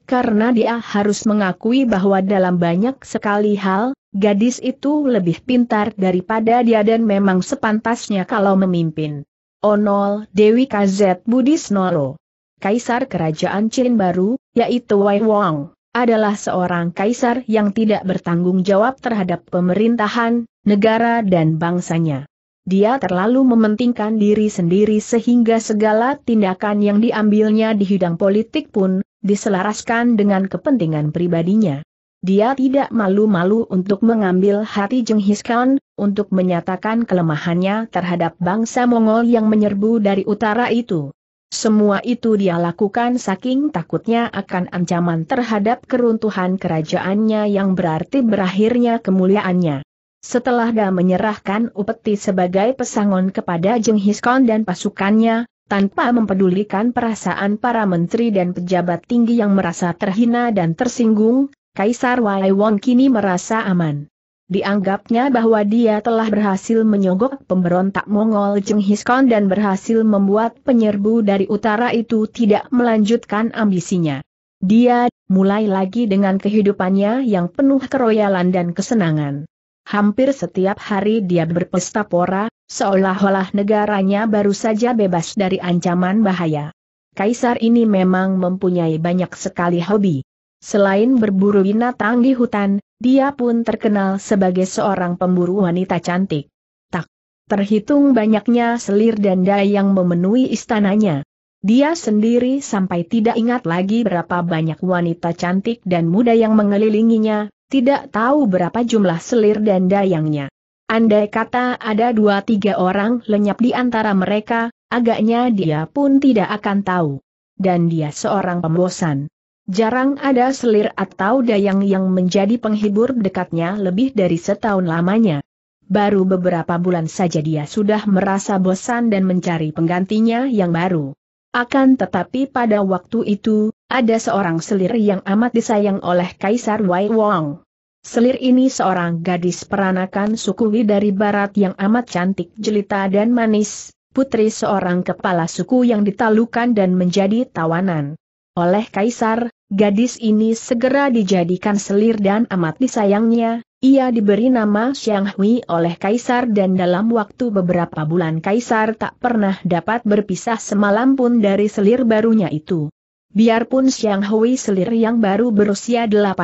karena dia harus mengakui bahwa dalam banyak sekali hal, gadis itu lebih pintar daripada dia dan memang sepantasnya kalau memimpin. Onol Dewi KZ Budis Nolo Kaisar Kerajaan Chin Baru, yaitu Wei Wang adalah seorang kaisar yang tidak bertanggung jawab terhadap pemerintahan, negara dan bangsanya. Dia terlalu mementingkan diri sendiri sehingga segala tindakan yang diambilnya di hidang politik pun, diselaraskan dengan kepentingan pribadinya. Dia tidak malu-malu untuk mengambil hati Jenghis Khan, untuk menyatakan kelemahannya terhadap bangsa Mongol yang menyerbu dari utara itu. Semua itu dia lakukan saking takutnya akan ancaman terhadap keruntuhan kerajaannya yang berarti berakhirnya kemuliaannya. Setelah dia menyerahkan upeti sebagai pesangon kepada Jenghis Khan dan pasukannya, tanpa mempedulikan perasaan para menteri dan pejabat tinggi yang merasa terhina dan tersinggung, Kaisar Wai Wong kini merasa aman. Dianggapnya bahwa dia telah berhasil menyogok pemberontak Mongol Genghis Khan dan berhasil membuat penyerbu dari utara itu tidak melanjutkan ambisinya. Dia mulai lagi dengan kehidupannya yang penuh keroyalan dan kesenangan. Hampir setiap hari dia berpesta pora, seolah-olah negaranya baru saja bebas dari ancaman bahaya. Kaisar ini memang mempunyai banyak sekali hobi. Selain berburu binatang di hutan, dia pun terkenal sebagai seorang pemburu wanita cantik. Tak terhitung banyaknya selir danda yang memenuhi istananya. Dia sendiri sampai tidak ingat lagi berapa banyak wanita cantik dan muda yang mengelilinginya, tidak tahu berapa jumlah selir dan dayangnya. Andai kata ada dua tiga orang lenyap di antara mereka, agaknya dia pun tidak akan tahu. Dan dia seorang pembosan. Jarang ada selir atau dayang yang menjadi penghibur dekatnya lebih dari setahun lamanya. Baru beberapa bulan saja dia sudah merasa bosan dan mencari penggantinya yang baru. Akan tetapi pada waktu itu, ada seorang selir yang amat disayang oleh Kaisar Wai Wong. Selir ini seorang gadis peranakan suku Wi dari barat yang amat cantik jelita dan manis, putri seorang kepala suku yang ditalukan dan menjadi tawanan. Oleh Kaisar, Gadis ini segera dijadikan selir dan amat disayangnya, ia diberi nama Xiang Hui oleh Kaisar dan dalam waktu beberapa bulan Kaisar tak pernah dapat berpisah semalam pun dari selir barunya itu. Biarpun Xiang Hui selir yang baru berusia 18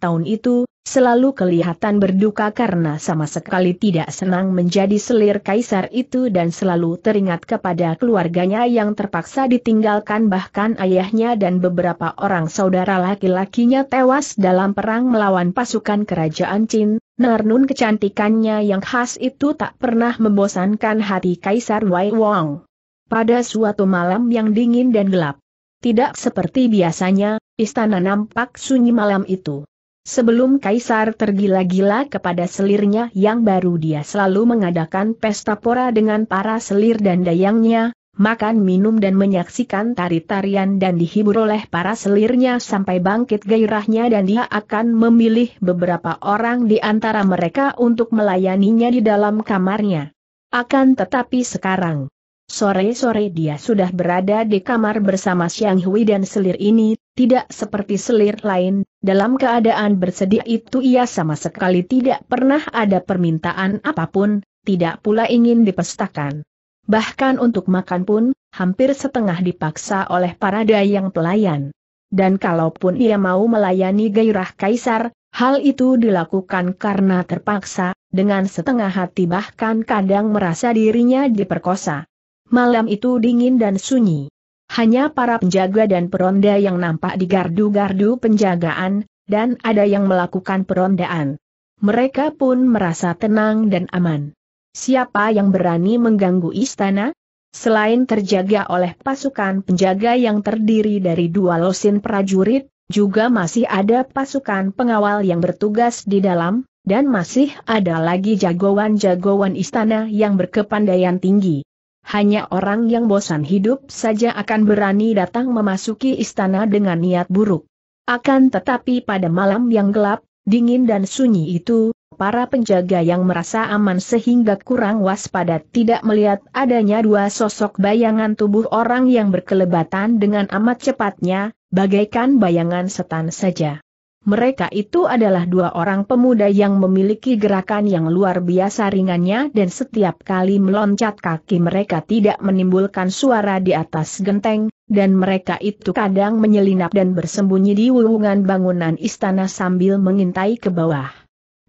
tahun itu, selalu kelihatan berduka karena sama sekali tidak senang menjadi selir kaisar itu dan selalu teringat kepada keluarganya yang terpaksa ditinggalkan bahkan ayahnya dan beberapa orang saudara laki-lakinya tewas dalam perang melawan pasukan kerajaan Qin, Narnun kecantikannya yang khas itu tak pernah membosankan hati kaisar Wei Wang. Pada suatu malam yang dingin dan gelap, tidak seperti biasanya, istana nampak sunyi malam itu. Sebelum Kaisar tergila-gila kepada selirnya yang baru dia selalu mengadakan pesta pora dengan para selir dan dayangnya, makan minum dan menyaksikan tari-tarian dan dihibur oleh para selirnya sampai bangkit gairahnya dan dia akan memilih beberapa orang di antara mereka untuk melayaninya di dalam kamarnya. Akan tetapi sekarang, Sore-sore dia sudah berada di kamar bersama Siang Hui dan selir ini, tidak seperti selir lain, dalam keadaan bersedih itu ia sama sekali tidak pernah ada permintaan apapun, tidak pula ingin dipestakan. Bahkan untuk makan pun, hampir setengah dipaksa oleh para dayang pelayan. Dan kalaupun ia mau melayani gairah kaisar, Hal itu dilakukan karena terpaksa, dengan setengah hati bahkan kadang merasa dirinya diperkosa. Malam itu dingin dan sunyi. Hanya para penjaga dan peronda yang nampak di gardu-gardu penjagaan, dan ada yang melakukan perondaan. Mereka pun merasa tenang dan aman. Siapa yang berani mengganggu istana? Selain terjaga oleh pasukan penjaga yang terdiri dari dua losin prajurit, juga masih ada pasukan pengawal yang bertugas di dalam, dan masih ada lagi jagoan-jagoan istana yang berkepandaian tinggi. Hanya orang yang bosan hidup saja akan berani datang memasuki istana dengan niat buruk. Akan tetapi pada malam yang gelap, dingin dan sunyi itu, para penjaga yang merasa aman sehingga kurang waspada tidak melihat adanya dua sosok bayangan tubuh orang yang berkelebatan dengan amat cepatnya, bagaikan bayangan setan saja. Mereka itu adalah dua orang pemuda yang memiliki gerakan yang luar biasa ringannya dan setiap kali meloncat kaki mereka tidak menimbulkan suara di atas genteng, dan mereka itu kadang menyelinap dan bersembunyi di wuhungan bangunan istana sambil mengintai ke bawah.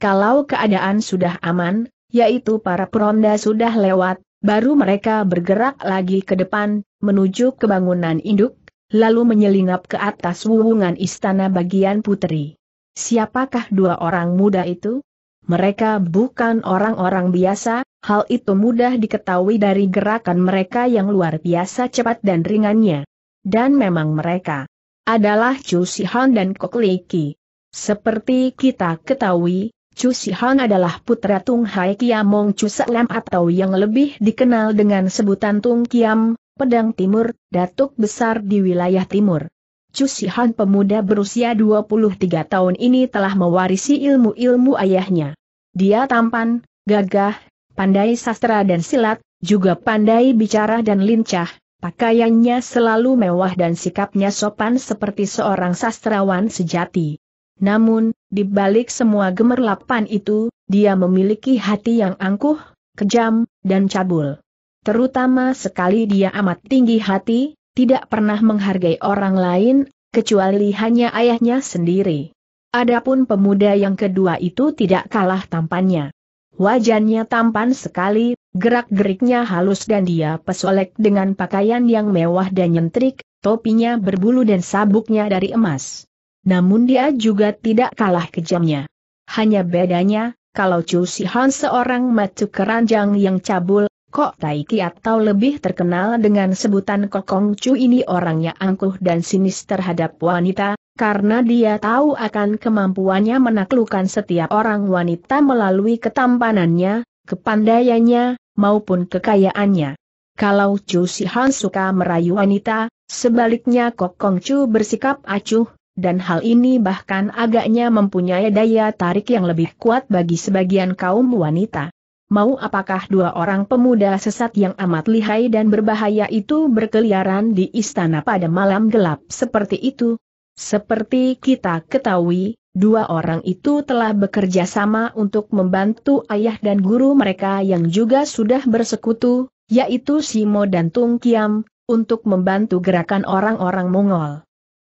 Kalau keadaan sudah aman, yaitu para peronda sudah lewat, baru mereka bergerak lagi ke depan, menuju ke bangunan induk, lalu menyelinap ke atas wuwungan istana bagian putri. Siapakah dua orang muda itu? Mereka bukan orang-orang biasa, hal itu mudah diketahui dari gerakan mereka yang luar biasa cepat dan ringannya. Dan memang mereka adalah Chu Sihan dan Kok Liki. Seperti kita ketahui, Chu Sihan adalah putra Tung Hai Kiamong Chu Salam atau yang lebih dikenal dengan sebutan Tung Kiam, Pedang Timur, Datuk Besar di wilayah Timur. Cusihan pemuda berusia 23 tahun ini telah mewarisi ilmu-ilmu ayahnya. Dia tampan, gagah, pandai sastra dan silat, juga pandai bicara dan lincah, pakaiannya selalu mewah dan sikapnya sopan seperti seorang sastrawan sejati. Namun, di balik semua gemerlapan itu, dia memiliki hati yang angkuh, kejam, dan cabul. Terutama sekali dia amat tinggi hati, tidak pernah menghargai orang lain, kecuali hanya ayahnya sendiri. Adapun pemuda yang kedua itu tidak kalah tampannya. Wajannya tampan sekali, gerak-geriknya halus dan dia pesolek dengan pakaian yang mewah dan nyentrik, topinya berbulu dan sabuknya dari emas. Namun dia juga tidak kalah kejamnya. Hanya bedanya, kalau Chu Sihan seorang matu keranjang yang cabul, Kok Tai Kiat atau lebih terkenal dengan sebutan Kokong Chu ini orangnya angkuh dan sinis terhadap wanita, karena dia tahu akan kemampuannya menaklukkan setiap orang wanita melalui ketampanannya, kepandaiannya, maupun kekayaannya. Kalau Chu Si Sihan suka merayu wanita, sebaliknya Kokong Chu bersikap acuh, dan hal ini bahkan agaknya mempunyai daya tarik yang lebih kuat bagi sebagian kaum wanita mau apakah dua orang pemuda sesat yang amat lihai dan berbahaya itu berkeliaran di istana pada malam gelap seperti itu? Seperti kita ketahui, dua orang itu telah bekerja sama untuk membantu ayah dan guru mereka yang juga sudah bersekutu, yaitu Simo dan Tung Kiam, untuk membantu gerakan orang-orang Mongol.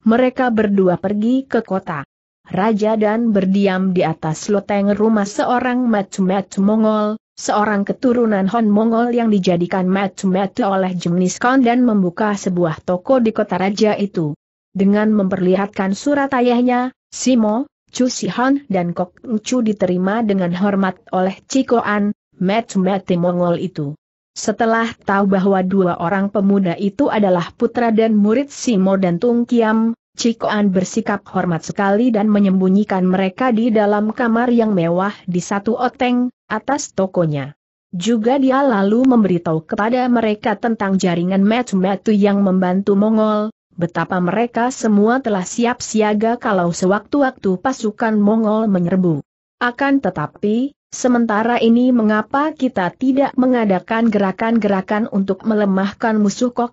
Mereka berdua pergi ke kota. Raja dan berdiam di atas loteng rumah seorang macu-macu Mongol, seorang keturunan Hon Mongol yang dijadikan matu oleh Jemnis Khan dan membuka sebuah toko di kota raja itu. Dengan memperlihatkan surat ayahnya, Simo, Chu Han dan Kok Chu diterima dengan hormat oleh Cikoan, matu-matu Mongol itu. Setelah tahu bahwa dua orang pemuda itu adalah putra dan murid Simo dan Tung Kiam, Cikoan bersikap hormat sekali dan menyembunyikan mereka di dalam kamar yang mewah di satu oteng, atas tokonya. Juga dia lalu memberitahu kepada mereka tentang jaringan metu-metu yang membantu Mongol, betapa mereka semua telah siap siaga kalau sewaktu-waktu pasukan Mongol menyerbu. Akan tetapi, sementara ini mengapa kita tidak mengadakan gerakan-gerakan untuk melemahkan musuh Kok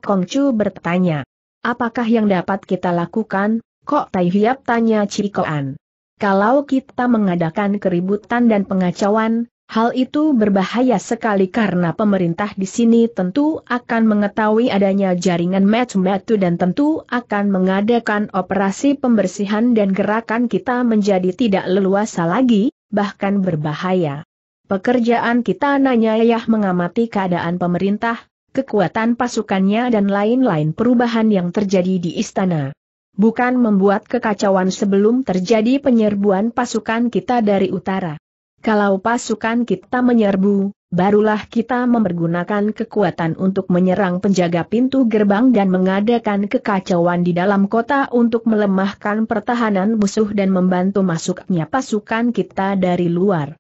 bertanya. Apakah yang dapat kita lakukan, kok Tai Hiap tanya Cikoan. Kalau kita mengadakan keributan dan pengacauan, hal itu berbahaya sekali karena pemerintah di sini tentu akan mengetahui adanya jaringan metu-metu dan tentu akan mengadakan operasi pembersihan dan gerakan kita menjadi tidak leluasa lagi, bahkan berbahaya. Pekerjaan kita nanya Yah, mengamati keadaan pemerintah, kekuatan pasukannya dan lain-lain perubahan yang terjadi di istana. Bukan membuat kekacauan sebelum terjadi penyerbuan pasukan kita dari utara. Kalau pasukan kita menyerbu, barulah kita mempergunakan kekuatan untuk menyerang penjaga pintu gerbang dan mengadakan kekacauan di dalam kota untuk melemahkan pertahanan musuh dan membantu masuknya pasukan kita dari luar.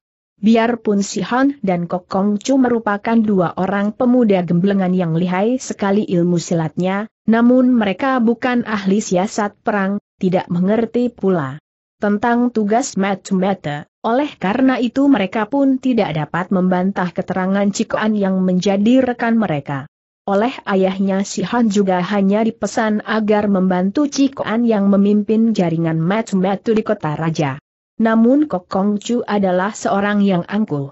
Biarpun si Han dan Kok Kong Chu merupakan dua orang pemuda gemblengan yang lihai sekali ilmu silatnya, namun mereka bukan ahli siasat perang, tidak mengerti pula tentang tugas mata Oleh karena itu mereka pun tidak dapat membantah keterangan Cikoan yang menjadi rekan mereka. Oleh ayahnya si Han juga hanya dipesan agar membantu Cikoan yang memimpin jaringan match di kota raja namun Kok Kong Chu adalah seorang yang angkuh.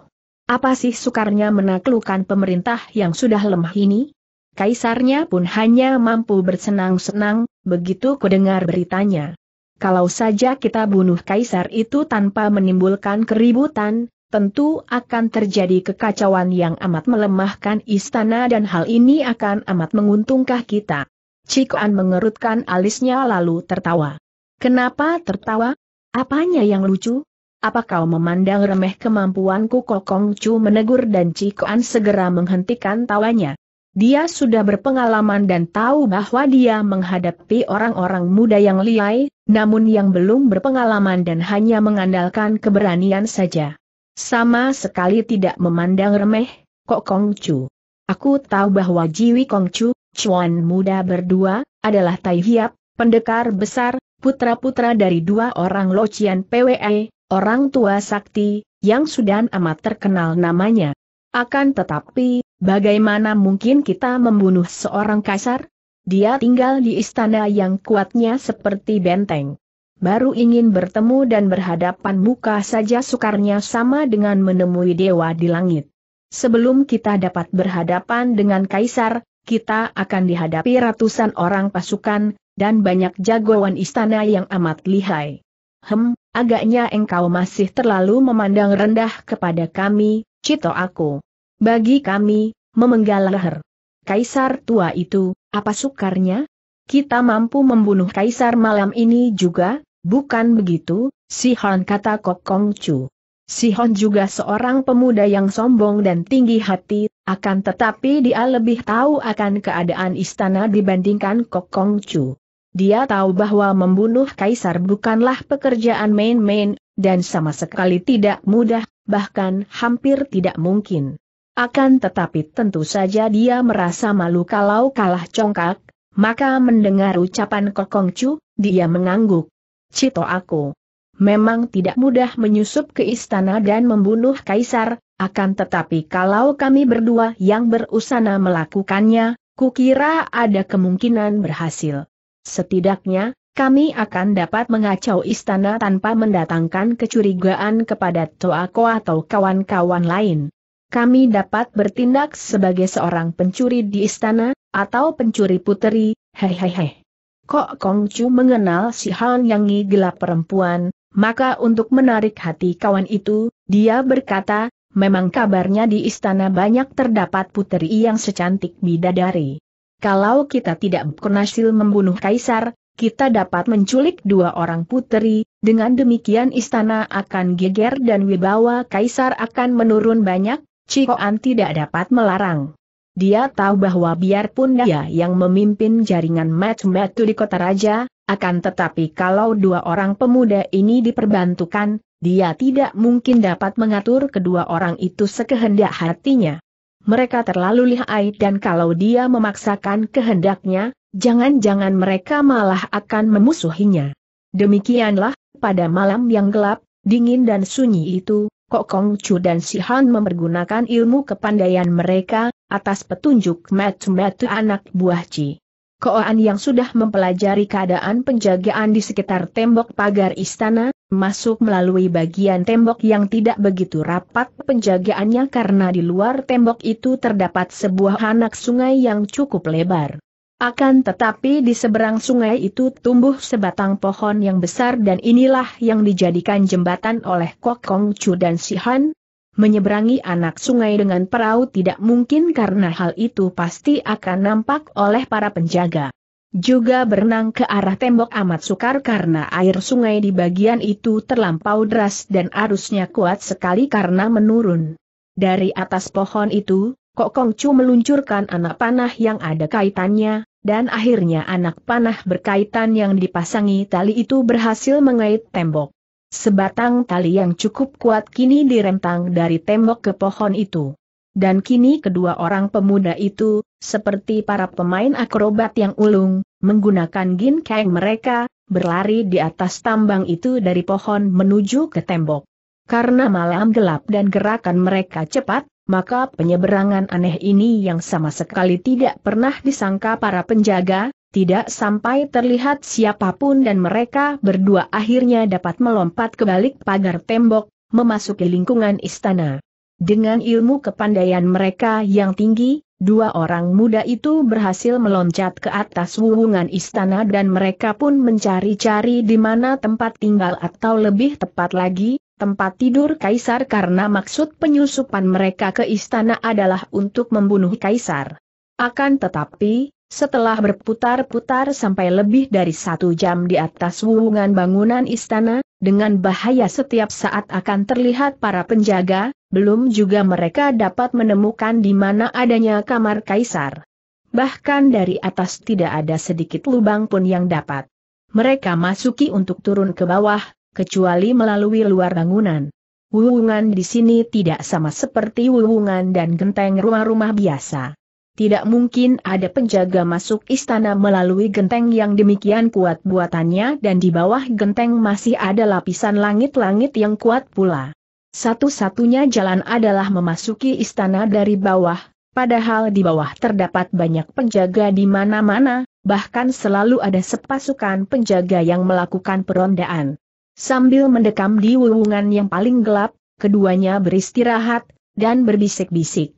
Apa sih sukarnya menaklukkan pemerintah yang sudah lemah ini? Kaisarnya pun hanya mampu bersenang-senang, begitu kudengar beritanya. Kalau saja kita bunuh kaisar itu tanpa menimbulkan keributan, tentu akan terjadi kekacauan yang amat melemahkan istana dan hal ini akan amat menguntungkah kita. Cikoan mengerutkan alisnya lalu tertawa. Kenapa tertawa? Apanya yang lucu? Apa kau memandang remeh kemampuanku Kokong Chu menegur dan Cikoan segera menghentikan tawanya. Dia sudah berpengalaman dan tahu bahwa dia menghadapi orang-orang muda yang liai, namun yang belum berpengalaman dan hanya mengandalkan keberanian saja. Sama sekali tidak memandang remeh, Kokong Chu. Aku tahu bahwa Jiwi Kong Chu, Chuan muda berdua, adalah Tai Hiap, pendekar besar, putra-putra dari dua orang Locian PWE, orang tua sakti, yang sudah amat terkenal namanya. Akan tetapi, bagaimana mungkin kita membunuh seorang kasar? Dia tinggal di istana yang kuatnya seperti benteng. Baru ingin bertemu dan berhadapan muka saja sukarnya sama dengan menemui dewa di langit. Sebelum kita dapat berhadapan dengan kaisar, kita akan dihadapi ratusan orang pasukan, dan banyak jagoan istana yang amat lihai. Hem, agaknya engkau masih terlalu memandang rendah kepada kami, cito aku. Bagi kami, memenggal leher. Kaisar tua itu, apa sukarnya? Kita mampu membunuh kaisar malam ini juga, bukan begitu, si Hon kata Kok Kong Chu. Si Hon juga seorang pemuda yang sombong dan tinggi hati, akan tetapi dia lebih tahu akan keadaan istana dibandingkan Kok Kong Chu. Dia tahu bahwa membunuh kaisar bukanlah pekerjaan main-main, dan sama sekali tidak mudah, bahkan hampir tidak mungkin. Akan tetapi tentu saja dia merasa malu kalau kalah congkak, maka mendengar ucapan Kokong dia mengangguk. Cito aku. Memang tidak mudah menyusup ke istana dan membunuh kaisar, akan tetapi kalau kami berdua yang berusana melakukannya, kukira ada kemungkinan berhasil. Setidaknya, kami akan dapat mengacau istana tanpa mendatangkan kecurigaan kepada Toako atau kawan-kawan lain. Kami dapat bertindak sebagai seorang pencuri di istana, atau pencuri puteri, hehehe. Kok Kongcu mengenal si Han Yang gelap perempuan, maka untuk menarik hati kawan itu, dia berkata, memang kabarnya di istana banyak terdapat puteri yang secantik bidadari kalau kita tidak berhasil membunuh Kaisar, kita dapat menculik dua orang putri. dengan demikian istana akan geger dan wibawa Kaisar akan menurun banyak, Cikoan tidak dapat melarang. Dia tahu bahwa biarpun dia yang memimpin jaringan metu-metu di kota raja, akan tetapi kalau dua orang pemuda ini diperbantukan, dia tidak mungkin dapat mengatur kedua orang itu sekehendak hatinya mereka terlalu lihai dan kalau dia memaksakan kehendaknya, jangan-jangan mereka malah akan memusuhinya. Demikianlah, pada malam yang gelap, dingin dan sunyi itu, Kok Kong Chu dan Si Han mempergunakan ilmu kepandaian mereka, atas petunjuk metu-metu anak buah Ci. Koan yang sudah mempelajari keadaan penjagaan di sekitar tembok pagar istana, masuk melalui bagian tembok yang tidak begitu rapat penjagaannya karena di luar tembok itu terdapat sebuah anak sungai yang cukup lebar. Akan tetapi di seberang sungai itu tumbuh sebatang pohon yang besar dan inilah yang dijadikan jembatan oleh Kok Kong Chu dan Si Han. Menyeberangi anak sungai dengan perahu tidak mungkin karena hal itu pasti akan nampak oleh para penjaga. Juga berenang ke arah tembok amat sukar karena air sungai di bagian itu terlampau deras dan arusnya kuat sekali karena menurun. Dari atas pohon itu, Kok Kong Chu meluncurkan anak panah yang ada kaitannya, dan akhirnya anak panah berkaitan yang dipasangi tali itu berhasil mengait tembok. Sebatang tali yang cukup kuat kini direntang dari tembok ke pohon itu. Dan kini kedua orang pemuda itu, seperti para pemain akrobat yang ulung, menggunakan kain mereka, berlari di atas tambang itu dari pohon menuju ke tembok. Karena malam gelap dan gerakan mereka cepat, maka penyeberangan aneh ini yang sama sekali tidak pernah disangka para penjaga, tidak sampai terlihat siapapun dan mereka berdua akhirnya dapat melompat ke balik pagar tembok, memasuki lingkungan istana. Dengan ilmu kepandaian mereka yang tinggi, dua orang muda itu berhasil meloncat ke atas wuhungan istana dan mereka pun mencari-cari di mana tempat tinggal atau lebih tepat lagi, tempat tidur kaisar karena maksud penyusupan mereka ke istana adalah untuk membunuh kaisar. Akan tetapi, setelah berputar-putar sampai lebih dari satu jam di atas wuhungan bangunan istana, dengan bahaya setiap saat akan terlihat para penjaga, belum juga mereka dapat menemukan di mana adanya kamar kaisar. Bahkan dari atas tidak ada sedikit lubang pun yang dapat. Mereka masuki untuk turun ke bawah, kecuali melalui luar bangunan. Wuhungan di sini tidak sama seperti wuhungan dan genteng rumah-rumah biasa. Tidak mungkin ada penjaga masuk istana melalui genteng yang demikian kuat buatannya dan di bawah genteng masih ada lapisan langit-langit yang kuat pula. Satu-satunya jalan adalah memasuki istana dari bawah, padahal di bawah terdapat banyak penjaga di mana-mana, bahkan selalu ada sepasukan penjaga yang melakukan perondaan. Sambil mendekam di wewungan yang paling gelap, keduanya beristirahat, dan berbisik-bisik.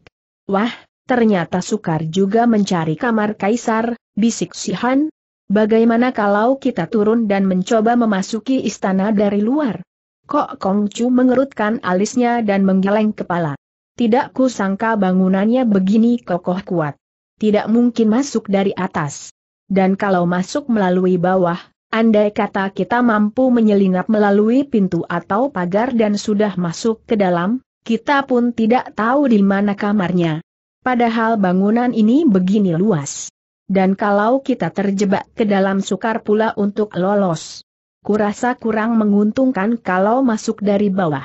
Wah, Ternyata sukar juga mencari kamar kaisar, bisik Sihan. Bagaimana kalau kita turun dan mencoba memasuki istana dari luar? Kok Kongcu mengerutkan alisnya dan menggeleng kepala. Tidak kusangka bangunannya begini kokoh kuat. Tidak mungkin masuk dari atas. Dan kalau masuk melalui bawah, andai kata kita mampu menyelinap melalui pintu atau pagar dan sudah masuk ke dalam, kita pun tidak tahu di mana kamarnya. Padahal bangunan ini begini luas. Dan kalau kita terjebak ke dalam sukar pula untuk lolos. Kurasa kurang menguntungkan kalau masuk dari bawah.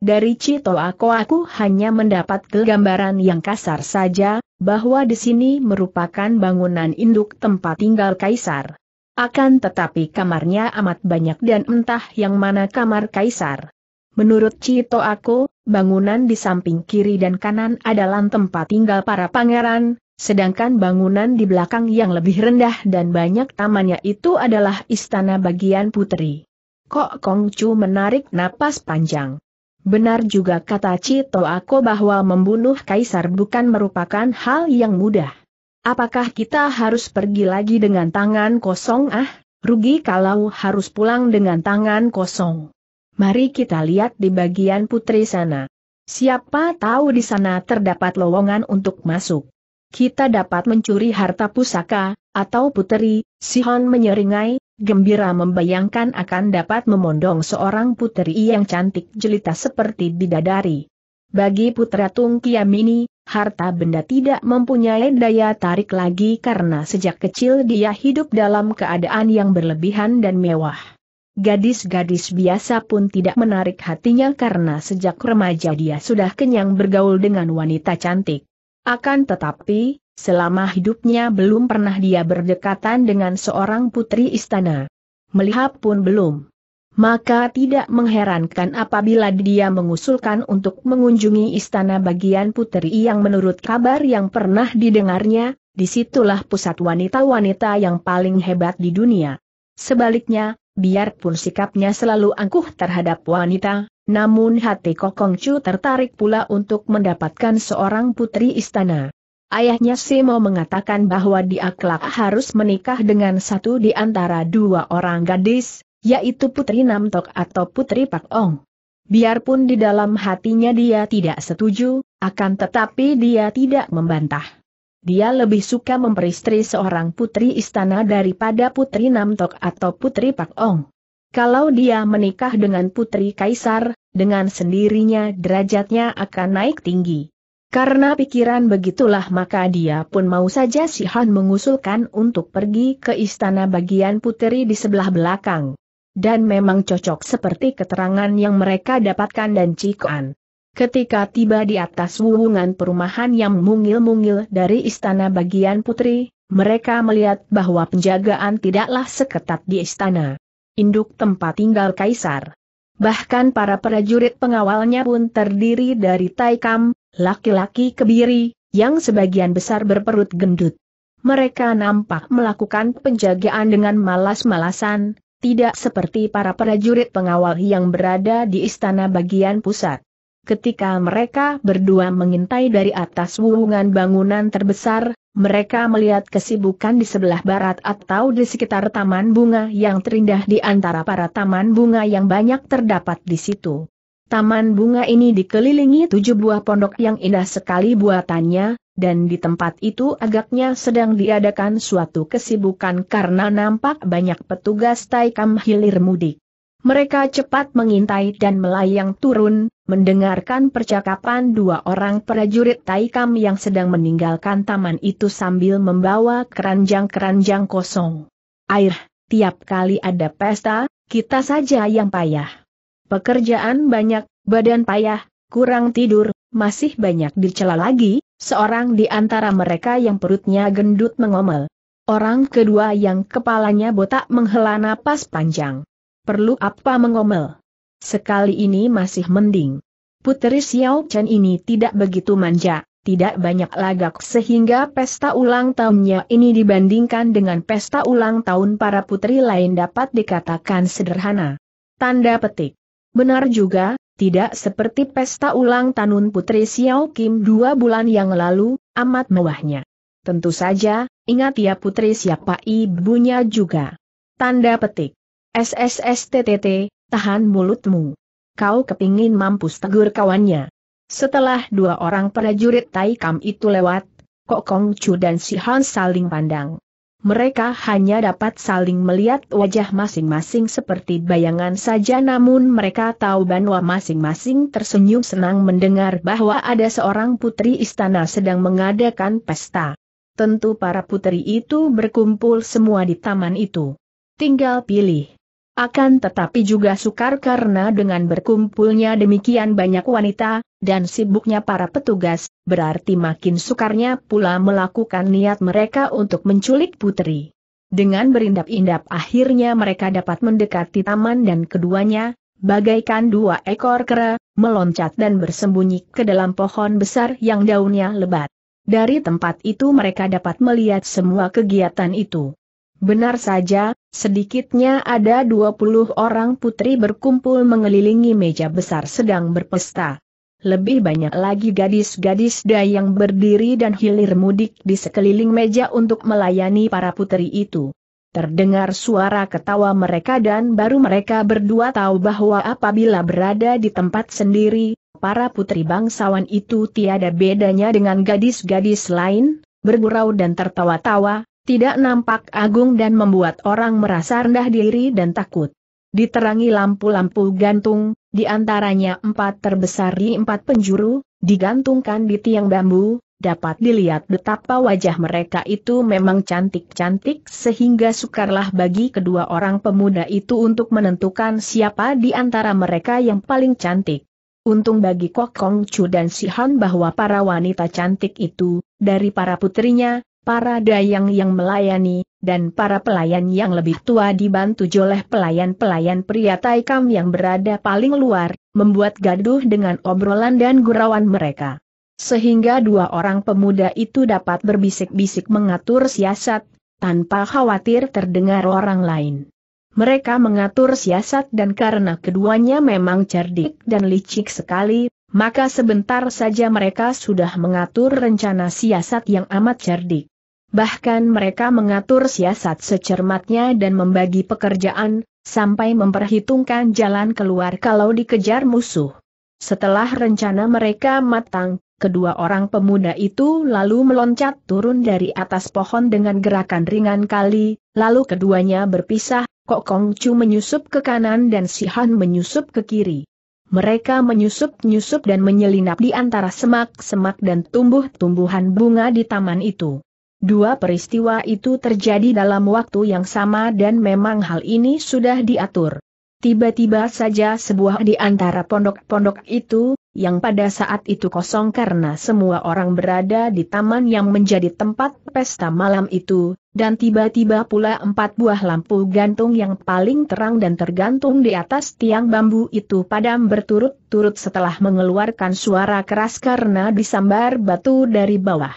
Dari Cito aku aku hanya mendapat gambaran yang kasar saja, bahwa di sini merupakan bangunan induk tempat tinggal kaisar. Akan tetapi kamarnya amat banyak dan entah yang mana kamar kaisar. Menurut Cito aku, bangunan di samping kiri dan kanan adalah tempat tinggal para pangeran, sedangkan bangunan di belakang yang lebih rendah dan banyak tamannya itu adalah istana bagian putri. Kok Kong Chu menarik napas panjang. Benar juga kata Cito Ako bahwa membunuh kaisar bukan merupakan hal yang mudah. Apakah kita harus pergi lagi dengan tangan kosong ah? Rugi kalau harus pulang dengan tangan kosong. Mari kita lihat di bagian putri sana. Siapa tahu di sana terdapat lowongan untuk masuk. Kita dapat mencuri harta pusaka, atau puteri, Sihon menyeringai, gembira membayangkan akan dapat memondong seorang puteri yang cantik jelita seperti didadari. Bagi putra Tung ini, harta benda tidak mempunyai daya tarik lagi karena sejak kecil dia hidup dalam keadaan yang berlebihan dan mewah. Gadis-gadis biasa pun tidak menarik hatinya karena sejak remaja dia sudah kenyang bergaul dengan wanita cantik. Akan tetapi, selama hidupnya belum pernah dia berdekatan dengan seorang putri istana. Melihat pun belum. Maka tidak mengherankan apabila dia mengusulkan untuk mengunjungi istana bagian putri yang menurut kabar yang pernah didengarnya, disitulah pusat wanita-wanita yang paling hebat di dunia. Sebaliknya, biarpun sikapnya selalu angkuh terhadap wanita, namun hati Kokong Chu tertarik pula untuk mendapatkan seorang putri istana. Ayahnya Simo mengatakan bahwa dia kelak harus menikah dengan satu di antara dua orang gadis, yaitu Putri Namtok atau Putri Pak Ong. Biarpun di dalam hatinya dia tidak setuju, akan tetapi dia tidak membantah. Dia lebih suka memperistri seorang putri istana daripada putri Namtok atau putri Pak Ong. Kalau dia menikah dengan putri kaisar, dengan sendirinya derajatnya akan naik tinggi. Karena pikiran begitulah maka dia pun mau saja si Han mengusulkan untuk pergi ke istana bagian puteri di sebelah belakang. Dan memang cocok seperti keterangan yang mereka dapatkan dan Cikoan. Ketika tiba di atas wuwungan perumahan yang mungil-mungil dari istana bagian putri, mereka melihat bahwa penjagaan tidaklah seketat di istana. Induk tempat tinggal kaisar. Bahkan para prajurit pengawalnya pun terdiri dari Taikam, laki-laki kebiri, yang sebagian besar berperut gendut. Mereka nampak melakukan penjagaan dengan malas-malasan, tidak seperti para prajurit pengawal yang berada di istana bagian pusat ketika mereka berdua mengintai dari atas wuhungan bangunan terbesar, mereka melihat kesibukan di sebelah barat atau di sekitar taman bunga yang terindah di antara para taman bunga yang banyak terdapat di situ. Taman bunga ini dikelilingi tujuh buah pondok yang indah sekali buatannya, dan di tempat itu agaknya sedang diadakan suatu kesibukan karena nampak banyak petugas Taikam hilir mudik. Mereka cepat mengintai dan melayang turun, mendengarkan percakapan dua orang prajurit Taikam yang sedang meninggalkan taman itu sambil membawa keranjang-keranjang kosong. Air, tiap kali ada pesta, kita saja yang payah. Pekerjaan banyak, badan payah, kurang tidur, masih banyak dicela lagi, seorang di antara mereka yang perutnya gendut mengomel. Orang kedua yang kepalanya botak menghela napas panjang perlu apa mengomel. Sekali ini masih mending. Putri Xiao Chen ini tidak begitu manja, tidak banyak lagak sehingga pesta ulang tahunnya ini dibandingkan dengan pesta ulang tahun para putri lain dapat dikatakan sederhana. Tanda petik. Benar juga, tidak seperti pesta ulang tahun putri Xiao Kim dua bulan yang lalu, amat mewahnya. Tentu saja, ingat ya putri siapa ibunya juga. Tanda petik. SSSTTT, tahan mulutmu. Kau kepingin mampus tegur kawannya. Setelah dua orang prajurit Taikam itu lewat, Kok Kong Chu dan Si Han saling pandang. Mereka hanya dapat saling melihat wajah masing-masing seperti bayangan saja namun mereka tahu bahwa masing-masing tersenyum senang mendengar bahwa ada seorang putri istana sedang mengadakan pesta. Tentu para putri itu berkumpul semua di taman itu. Tinggal pilih. Akan tetapi juga sukar karena dengan berkumpulnya demikian banyak wanita, dan sibuknya para petugas, berarti makin sukarnya pula melakukan niat mereka untuk menculik putri. Dengan berindap-indap akhirnya mereka dapat mendekati taman dan keduanya, bagaikan dua ekor kera, meloncat dan bersembunyi ke dalam pohon besar yang daunnya lebat. Dari tempat itu mereka dapat melihat semua kegiatan itu. Benar saja, sedikitnya ada 20 orang putri berkumpul mengelilingi meja besar sedang berpesta. Lebih banyak lagi gadis-gadis dayang berdiri dan hilir mudik di sekeliling meja untuk melayani para putri itu. Terdengar suara ketawa mereka dan baru mereka berdua tahu bahwa apabila berada di tempat sendiri, para putri bangsawan itu tiada bedanya dengan gadis-gadis lain, bergurau dan tertawa-tawa, tidak nampak agung dan membuat orang merasa rendah diri dan takut. Diterangi lampu-lampu gantung, di antaranya empat terbesar di empat penjuru, digantungkan di tiang bambu, dapat dilihat betapa wajah mereka itu memang cantik-cantik sehingga sukarlah bagi kedua orang pemuda itu untuk menentukan siapa di antara mereka yang paling cantik. Untung bagi Kokong Chu dan Sihan bahwa para wanita cantik itu, dari para putrinya, para dayang yang melayani, dan para pelayan yang lebih tua dibantu oleh pelayan-pelayan pria Taikam yang berada paling luar, membuat gaduh dengan obrolan dan gurauan mereka. Sehingga dua orang pemuda itu dapat berbisik-bisik mengatur siasat, tanpa khawatir terdengar orang lain. Mereka mengatur siasat dan karena keduanya memang cerdik dan licik sekali, maka sebentar saja mereka sudah mengatur rencana siasat yang amat cerdik bahkan mereka mengatur siasat secermatnya dan membagi pekerjaan, sampai memperhitungkan jalan keluar kalau dikejar musuh. Setelah rencana mereka matang, kedua orang pemuda itu lalu meloncat turun dari atas pohon dengan gerakan ringan kali, lalu keduanya berpisah, Kok Kong Chu menyusup ke kanan dan Si Han menyusup ke kiri. Mereka menyusup-nyusup dan menyelinap di antara semak-semak dan tumbuh-tumbuhan bunga di taman itu. Dua peristiwa itu terjadi dalam waktu yang sama dan memang hal ini sudah diatur. Tiba-tiba saja sebuah di antara pondok-pondok itu, yang pada saat itu kosong karena semua orang berada di taman yang menjadi tempat pesta malam itu, dan tiba-tiba pula empat buah lampu gantung yang paling terang dan tergantung di atas tiang bambu itu padam berturut-turut setelah mengeluarkan suara keras karena disambar batu dari bawah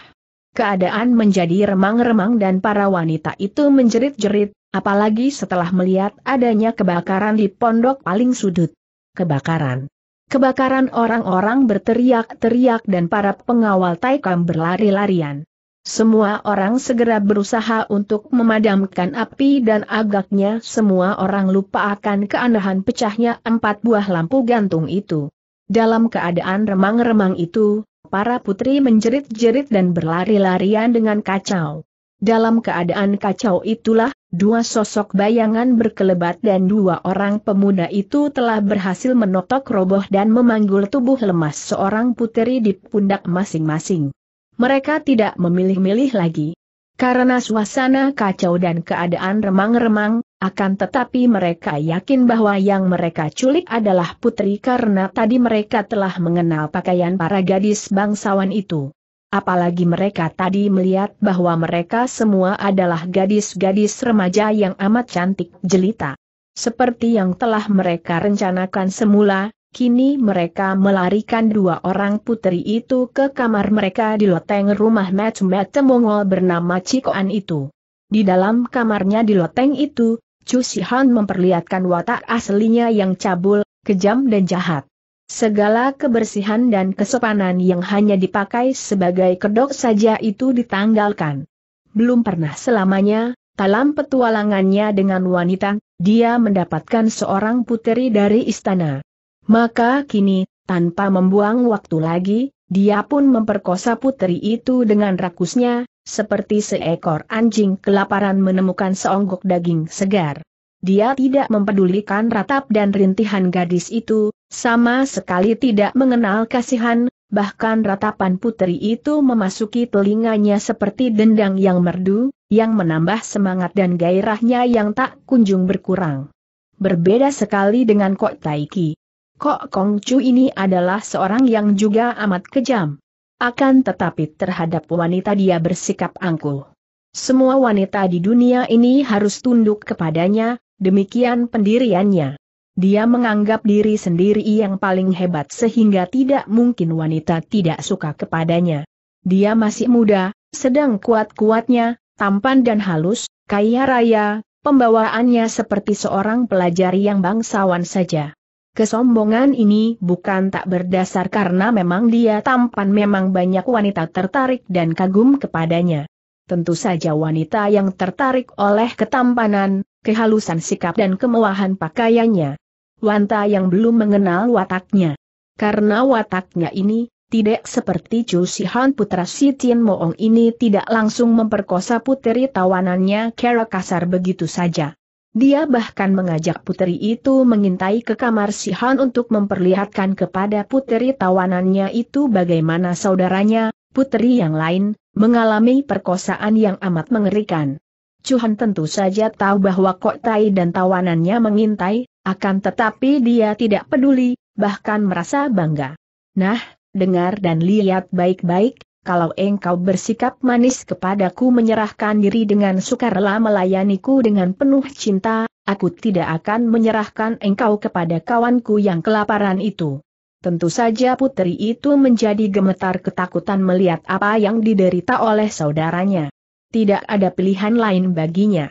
keadaan menjadi remang-remang dan para wanita itu menjerit-jerit, apalagi setelah melihat adanya kebakaran di pondok paling sudut. Kebakaran. Kebakaran orang-orang berteriak-teriak dan para pengawal Taikam berlari-larian. Semua orang segera berusaha untuk memadamkan api dan agaknya semua orang lupa akan keanehan pecahnya empat buah lampu gantung itu. Dalam keadaan remang-remang itu, Para putri menjerit-jerit dan berlari-larian dengan kacau. Dalam keadaan kacau itulah, dua sosok bayangan berkelebat dan dua orang pemuda itu telah berhasil menotok roboh dan memanggul tubuh lemas seorang putri di pundak masing-masing. Mereka tidak memilih-milih lagi. Karena suasana kacau dan keadaan remang-remang, akan tetapi mereka yakin bahwa yang mereka culik adalah putri karena tadi mereka telah mengenal pakaian para gadis bangsawan itu. Apalagi mereka tadi melihat bahwa mereka semua adalah gadis-gadis remaja yang amat cantik jelita. Seperti yang telah mereka rencanakan semula, kini mereka melarikan dua orang putri itu ke kamar mereka di loteng rumah Matsumet Mongol bernama Cikoan itu. Di dalam kamarnya di loteng itu, Chu Sihan memperlihatkan watak aslinya yang cabul, kejam dan jahat. Segala kebersihan dan kesopanan yang hanya dipakai sebagai kedok saja itu ditanggalkan. Belum pernah selamanya, dalam petualangannya dengan wanita, dia mendapatkan seorang puteri dari istana. Maka kini, tanpa membuang waktu lagi, dia pun memperkosa puteri itu dengan rakusnya, seperti seekor anjing kelaparan menemukan seonggok daging segar. Dia tidak mempedulikan ratap dan rintihan gadis itu, sama sekali tidak mengenal kasihan, bahkan ratapan putri itu memasuki telinganya seperti dendang yang merdu, yang menambah semangat dan gairahnya yang tak kunjung berkurang. Berbeda sekali dengan Kok Taiki. Kok Kong ini adalah seorang yang juga amat kejam. Akan tetapi terhadap wanita dia bersikap angkuh. Semua wanita di dunia ini harus tunduk kepadanya, demikian pendiriannya. Dia menganggap diri sendiri yang paling hebat sehingga tidak mungkin wanita tidak suka kepadanya. Dia masih muda, sedang kuat-kuatnya, tampan dan halus, kaya raya, pembawaannya seperti seorang pelajar yang bangsawan saja. Kesombongan ini bukan tak berdasar karena memang dia tampan memang banyak wanita tertarik dan kagum kepadanya. Tentu saja wanita yang tertarik oleh ketampanan, kehalusan sikap dan kemewahan pakaiannya. wanita yang belum mengenal wataknya. Karena wataknya ini, tidak seperti Chu Sihan putra si Tien Moong ini tidak langsung memperkosa puteri tawanannya kera kasar begitu saja. Dia bahkan mengajak puteri itu mengintai ke kamar Han untuk memperlihatkan kepada puteri tawanannya itu bagaimana saudaranya, puteri yang lain, mengalami perkosaan yang amat mengerikan. Cuhan tentu saja tahu bahwa Kok Tai dan tawanannya mengintai, akan tetapi dia tidak peduli, bahkan merasa bangga. Nah, dengar dan lihat baik-baik, kalau engkau bersikap manis kepadaku menyerahkan diri dengan sukarela melayaniku dengan penuh cinta, aku tidak akan menyerahkan engkau kepada kawanku yang kelaparan itu. Tentu saja putri itu menjadi gemetar ketakutan melihat apa yang diderita oleh saudaranya. Tidak ada pilihan lain baginya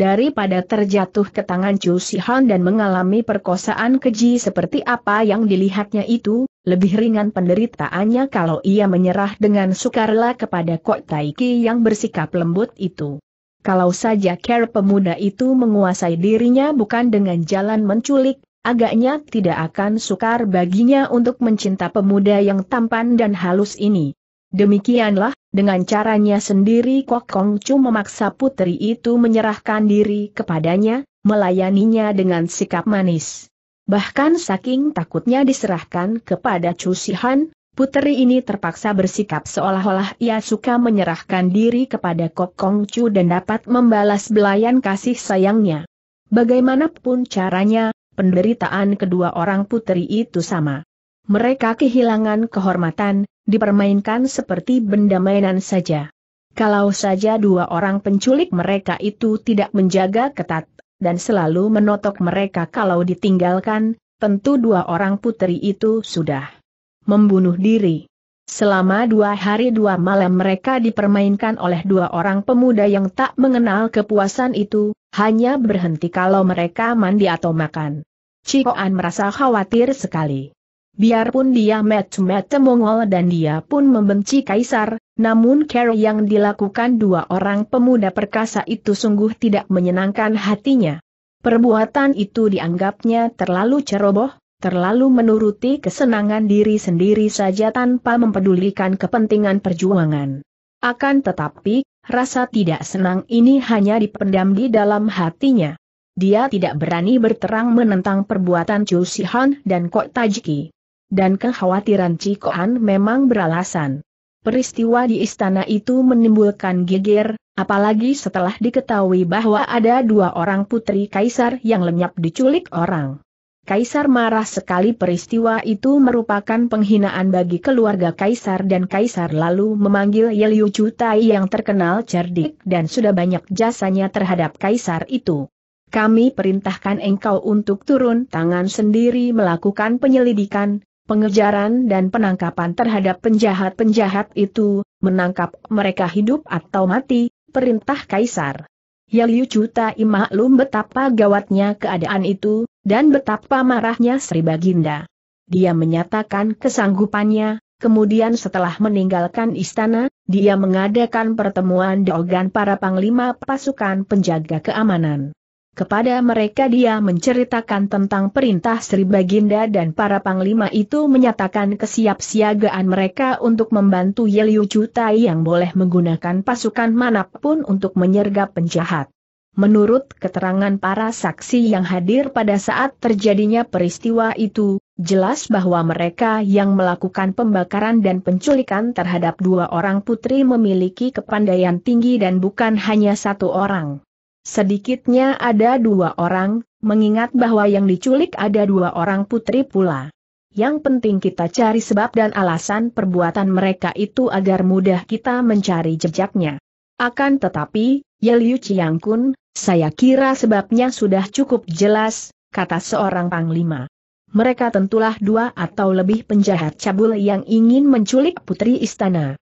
daripada terjatuh ke tangan Chu Sihan dan mengalami perkosaan keji seperti apa yang dilihatnya itu, lebih ringan penderitaannya kalau ia menyerah dengan sukarela kepada Kok Taiki yang bersikap lembut itu. Kalau saja care pemuda itu menguasai dirinya bukan dengan jalan menculik, agaknya tidak akan sukar baginya untuk mencinta pemuda yang tampan dan halus ini. Demikianlah, dengan caranya sendiri Kok Kong Chu memaksa putri itu menyerahkan diri kepadanya, melayaninya dengan sikap manis. Bahkan saking takutnya diserahkan kepada Chu Sihan, putri ini terpaksa bersikap seolah-olah ia suka menyerahkan diri kepada Kok Kong Chu dan dapat membalas belayan kasih sayangnya. Bagaimanapun caranya, penderitaan kedua orang putri itu sama. Mereka kehilangan kehormatan, dipermainkan seperti benda mainan saja. Kalau saja dua orang penculik mereka itu tidak menjaga ketat, dan selalu menotok mereka kalau ditinggalkan, tentu dua orang putri itu sudah membunuh diri. Selama dua hari dua malam mereka dipermainkan oleh dua orang pemuda yang tak mengenal kepuasan itu, hanya berhenti kalau mereka mandi atau makan. Cikoan merasa khawatir sekali. Biarpun dia macam mat Mongol dan dia pun membenci Kaisar, namun care yang dilakukan dua orang pemuda perkasa itu sungguh tidak menyenangkan hatinya. Perbuatan itu dianggapnya terlalu ceroboh, terlalu menuruti kesenangan diri sendiri saja tanpa mempedulikan kepentingan perjuangan. Akan tetapi, rasa tidak senang ini hanya dipendam di dalam hatinya. Dia tidak berani berterang menentang perbuatan Chu Sihan dan Kok Tajiki dan kekhawatiran Cikoan memang beralasan. Peristiwa di istana itu menimbulkan geger, apalagi setelah diketahui bahwa ada dua orang putri kaisar yang lenyap diculik orang. Kaisar marah sekali peristiwa itu merupakan penghinaan bagi keluarga Kaisar dan Kaisar lalu memanggil Yeliu Cutai yang terkenal cerdik dan sudah banyak jasanya terhadap Kaisar itu. Kami perintahkan engkau untuk turun tangan sendiri melakukan penyelidikan, pengejaran dan penangkapan terhadap penjahat-penjahat itu, menangkap mereka hidup atau mati, perintah kaisar. Ya Liu Cutai maklum betapa gawatnya keadaan itu, dan betapa marahnya Sri Baginda. Dia menyatakan kesanggupannya, kemudian setelah meninggalkan istana, dia mengadakan pertemuan dengan para panglima pasukan penjaga keamanan. Kepada mereka dia menceritakan tentang perintah Sri Baginda dan para panglima itu menyatakan kesiapsiagaan mereka untuk membantu Yeliu Cutai yang boleh menggunakan pasukan manapun untuk menyergap penjahat. Menurut keterangan para saksi yang hadir pada saat terjadinya peristiwa itu, jelas bahwa mereka yang melakukan pembakaran dan penculikan terhadap dua orang putri memiliki kepandaian tinggi dan bukan hanya satu orang. Sedikitnya ada dua orang, mengingat bahwa yang diculik ada dua orang putri pula. Yang penting kita cari sebab dan alasan perbuatan mereka itu agar mudah kita mencari jejaknya. Akan tetapi, Yeliu ya Chiangkun, saya kira sebabnya sudah cukup jelas, kata seorang panglima. Mereka tentulah dua atau lebih penjahat cabul yang ingin menculik putri istana.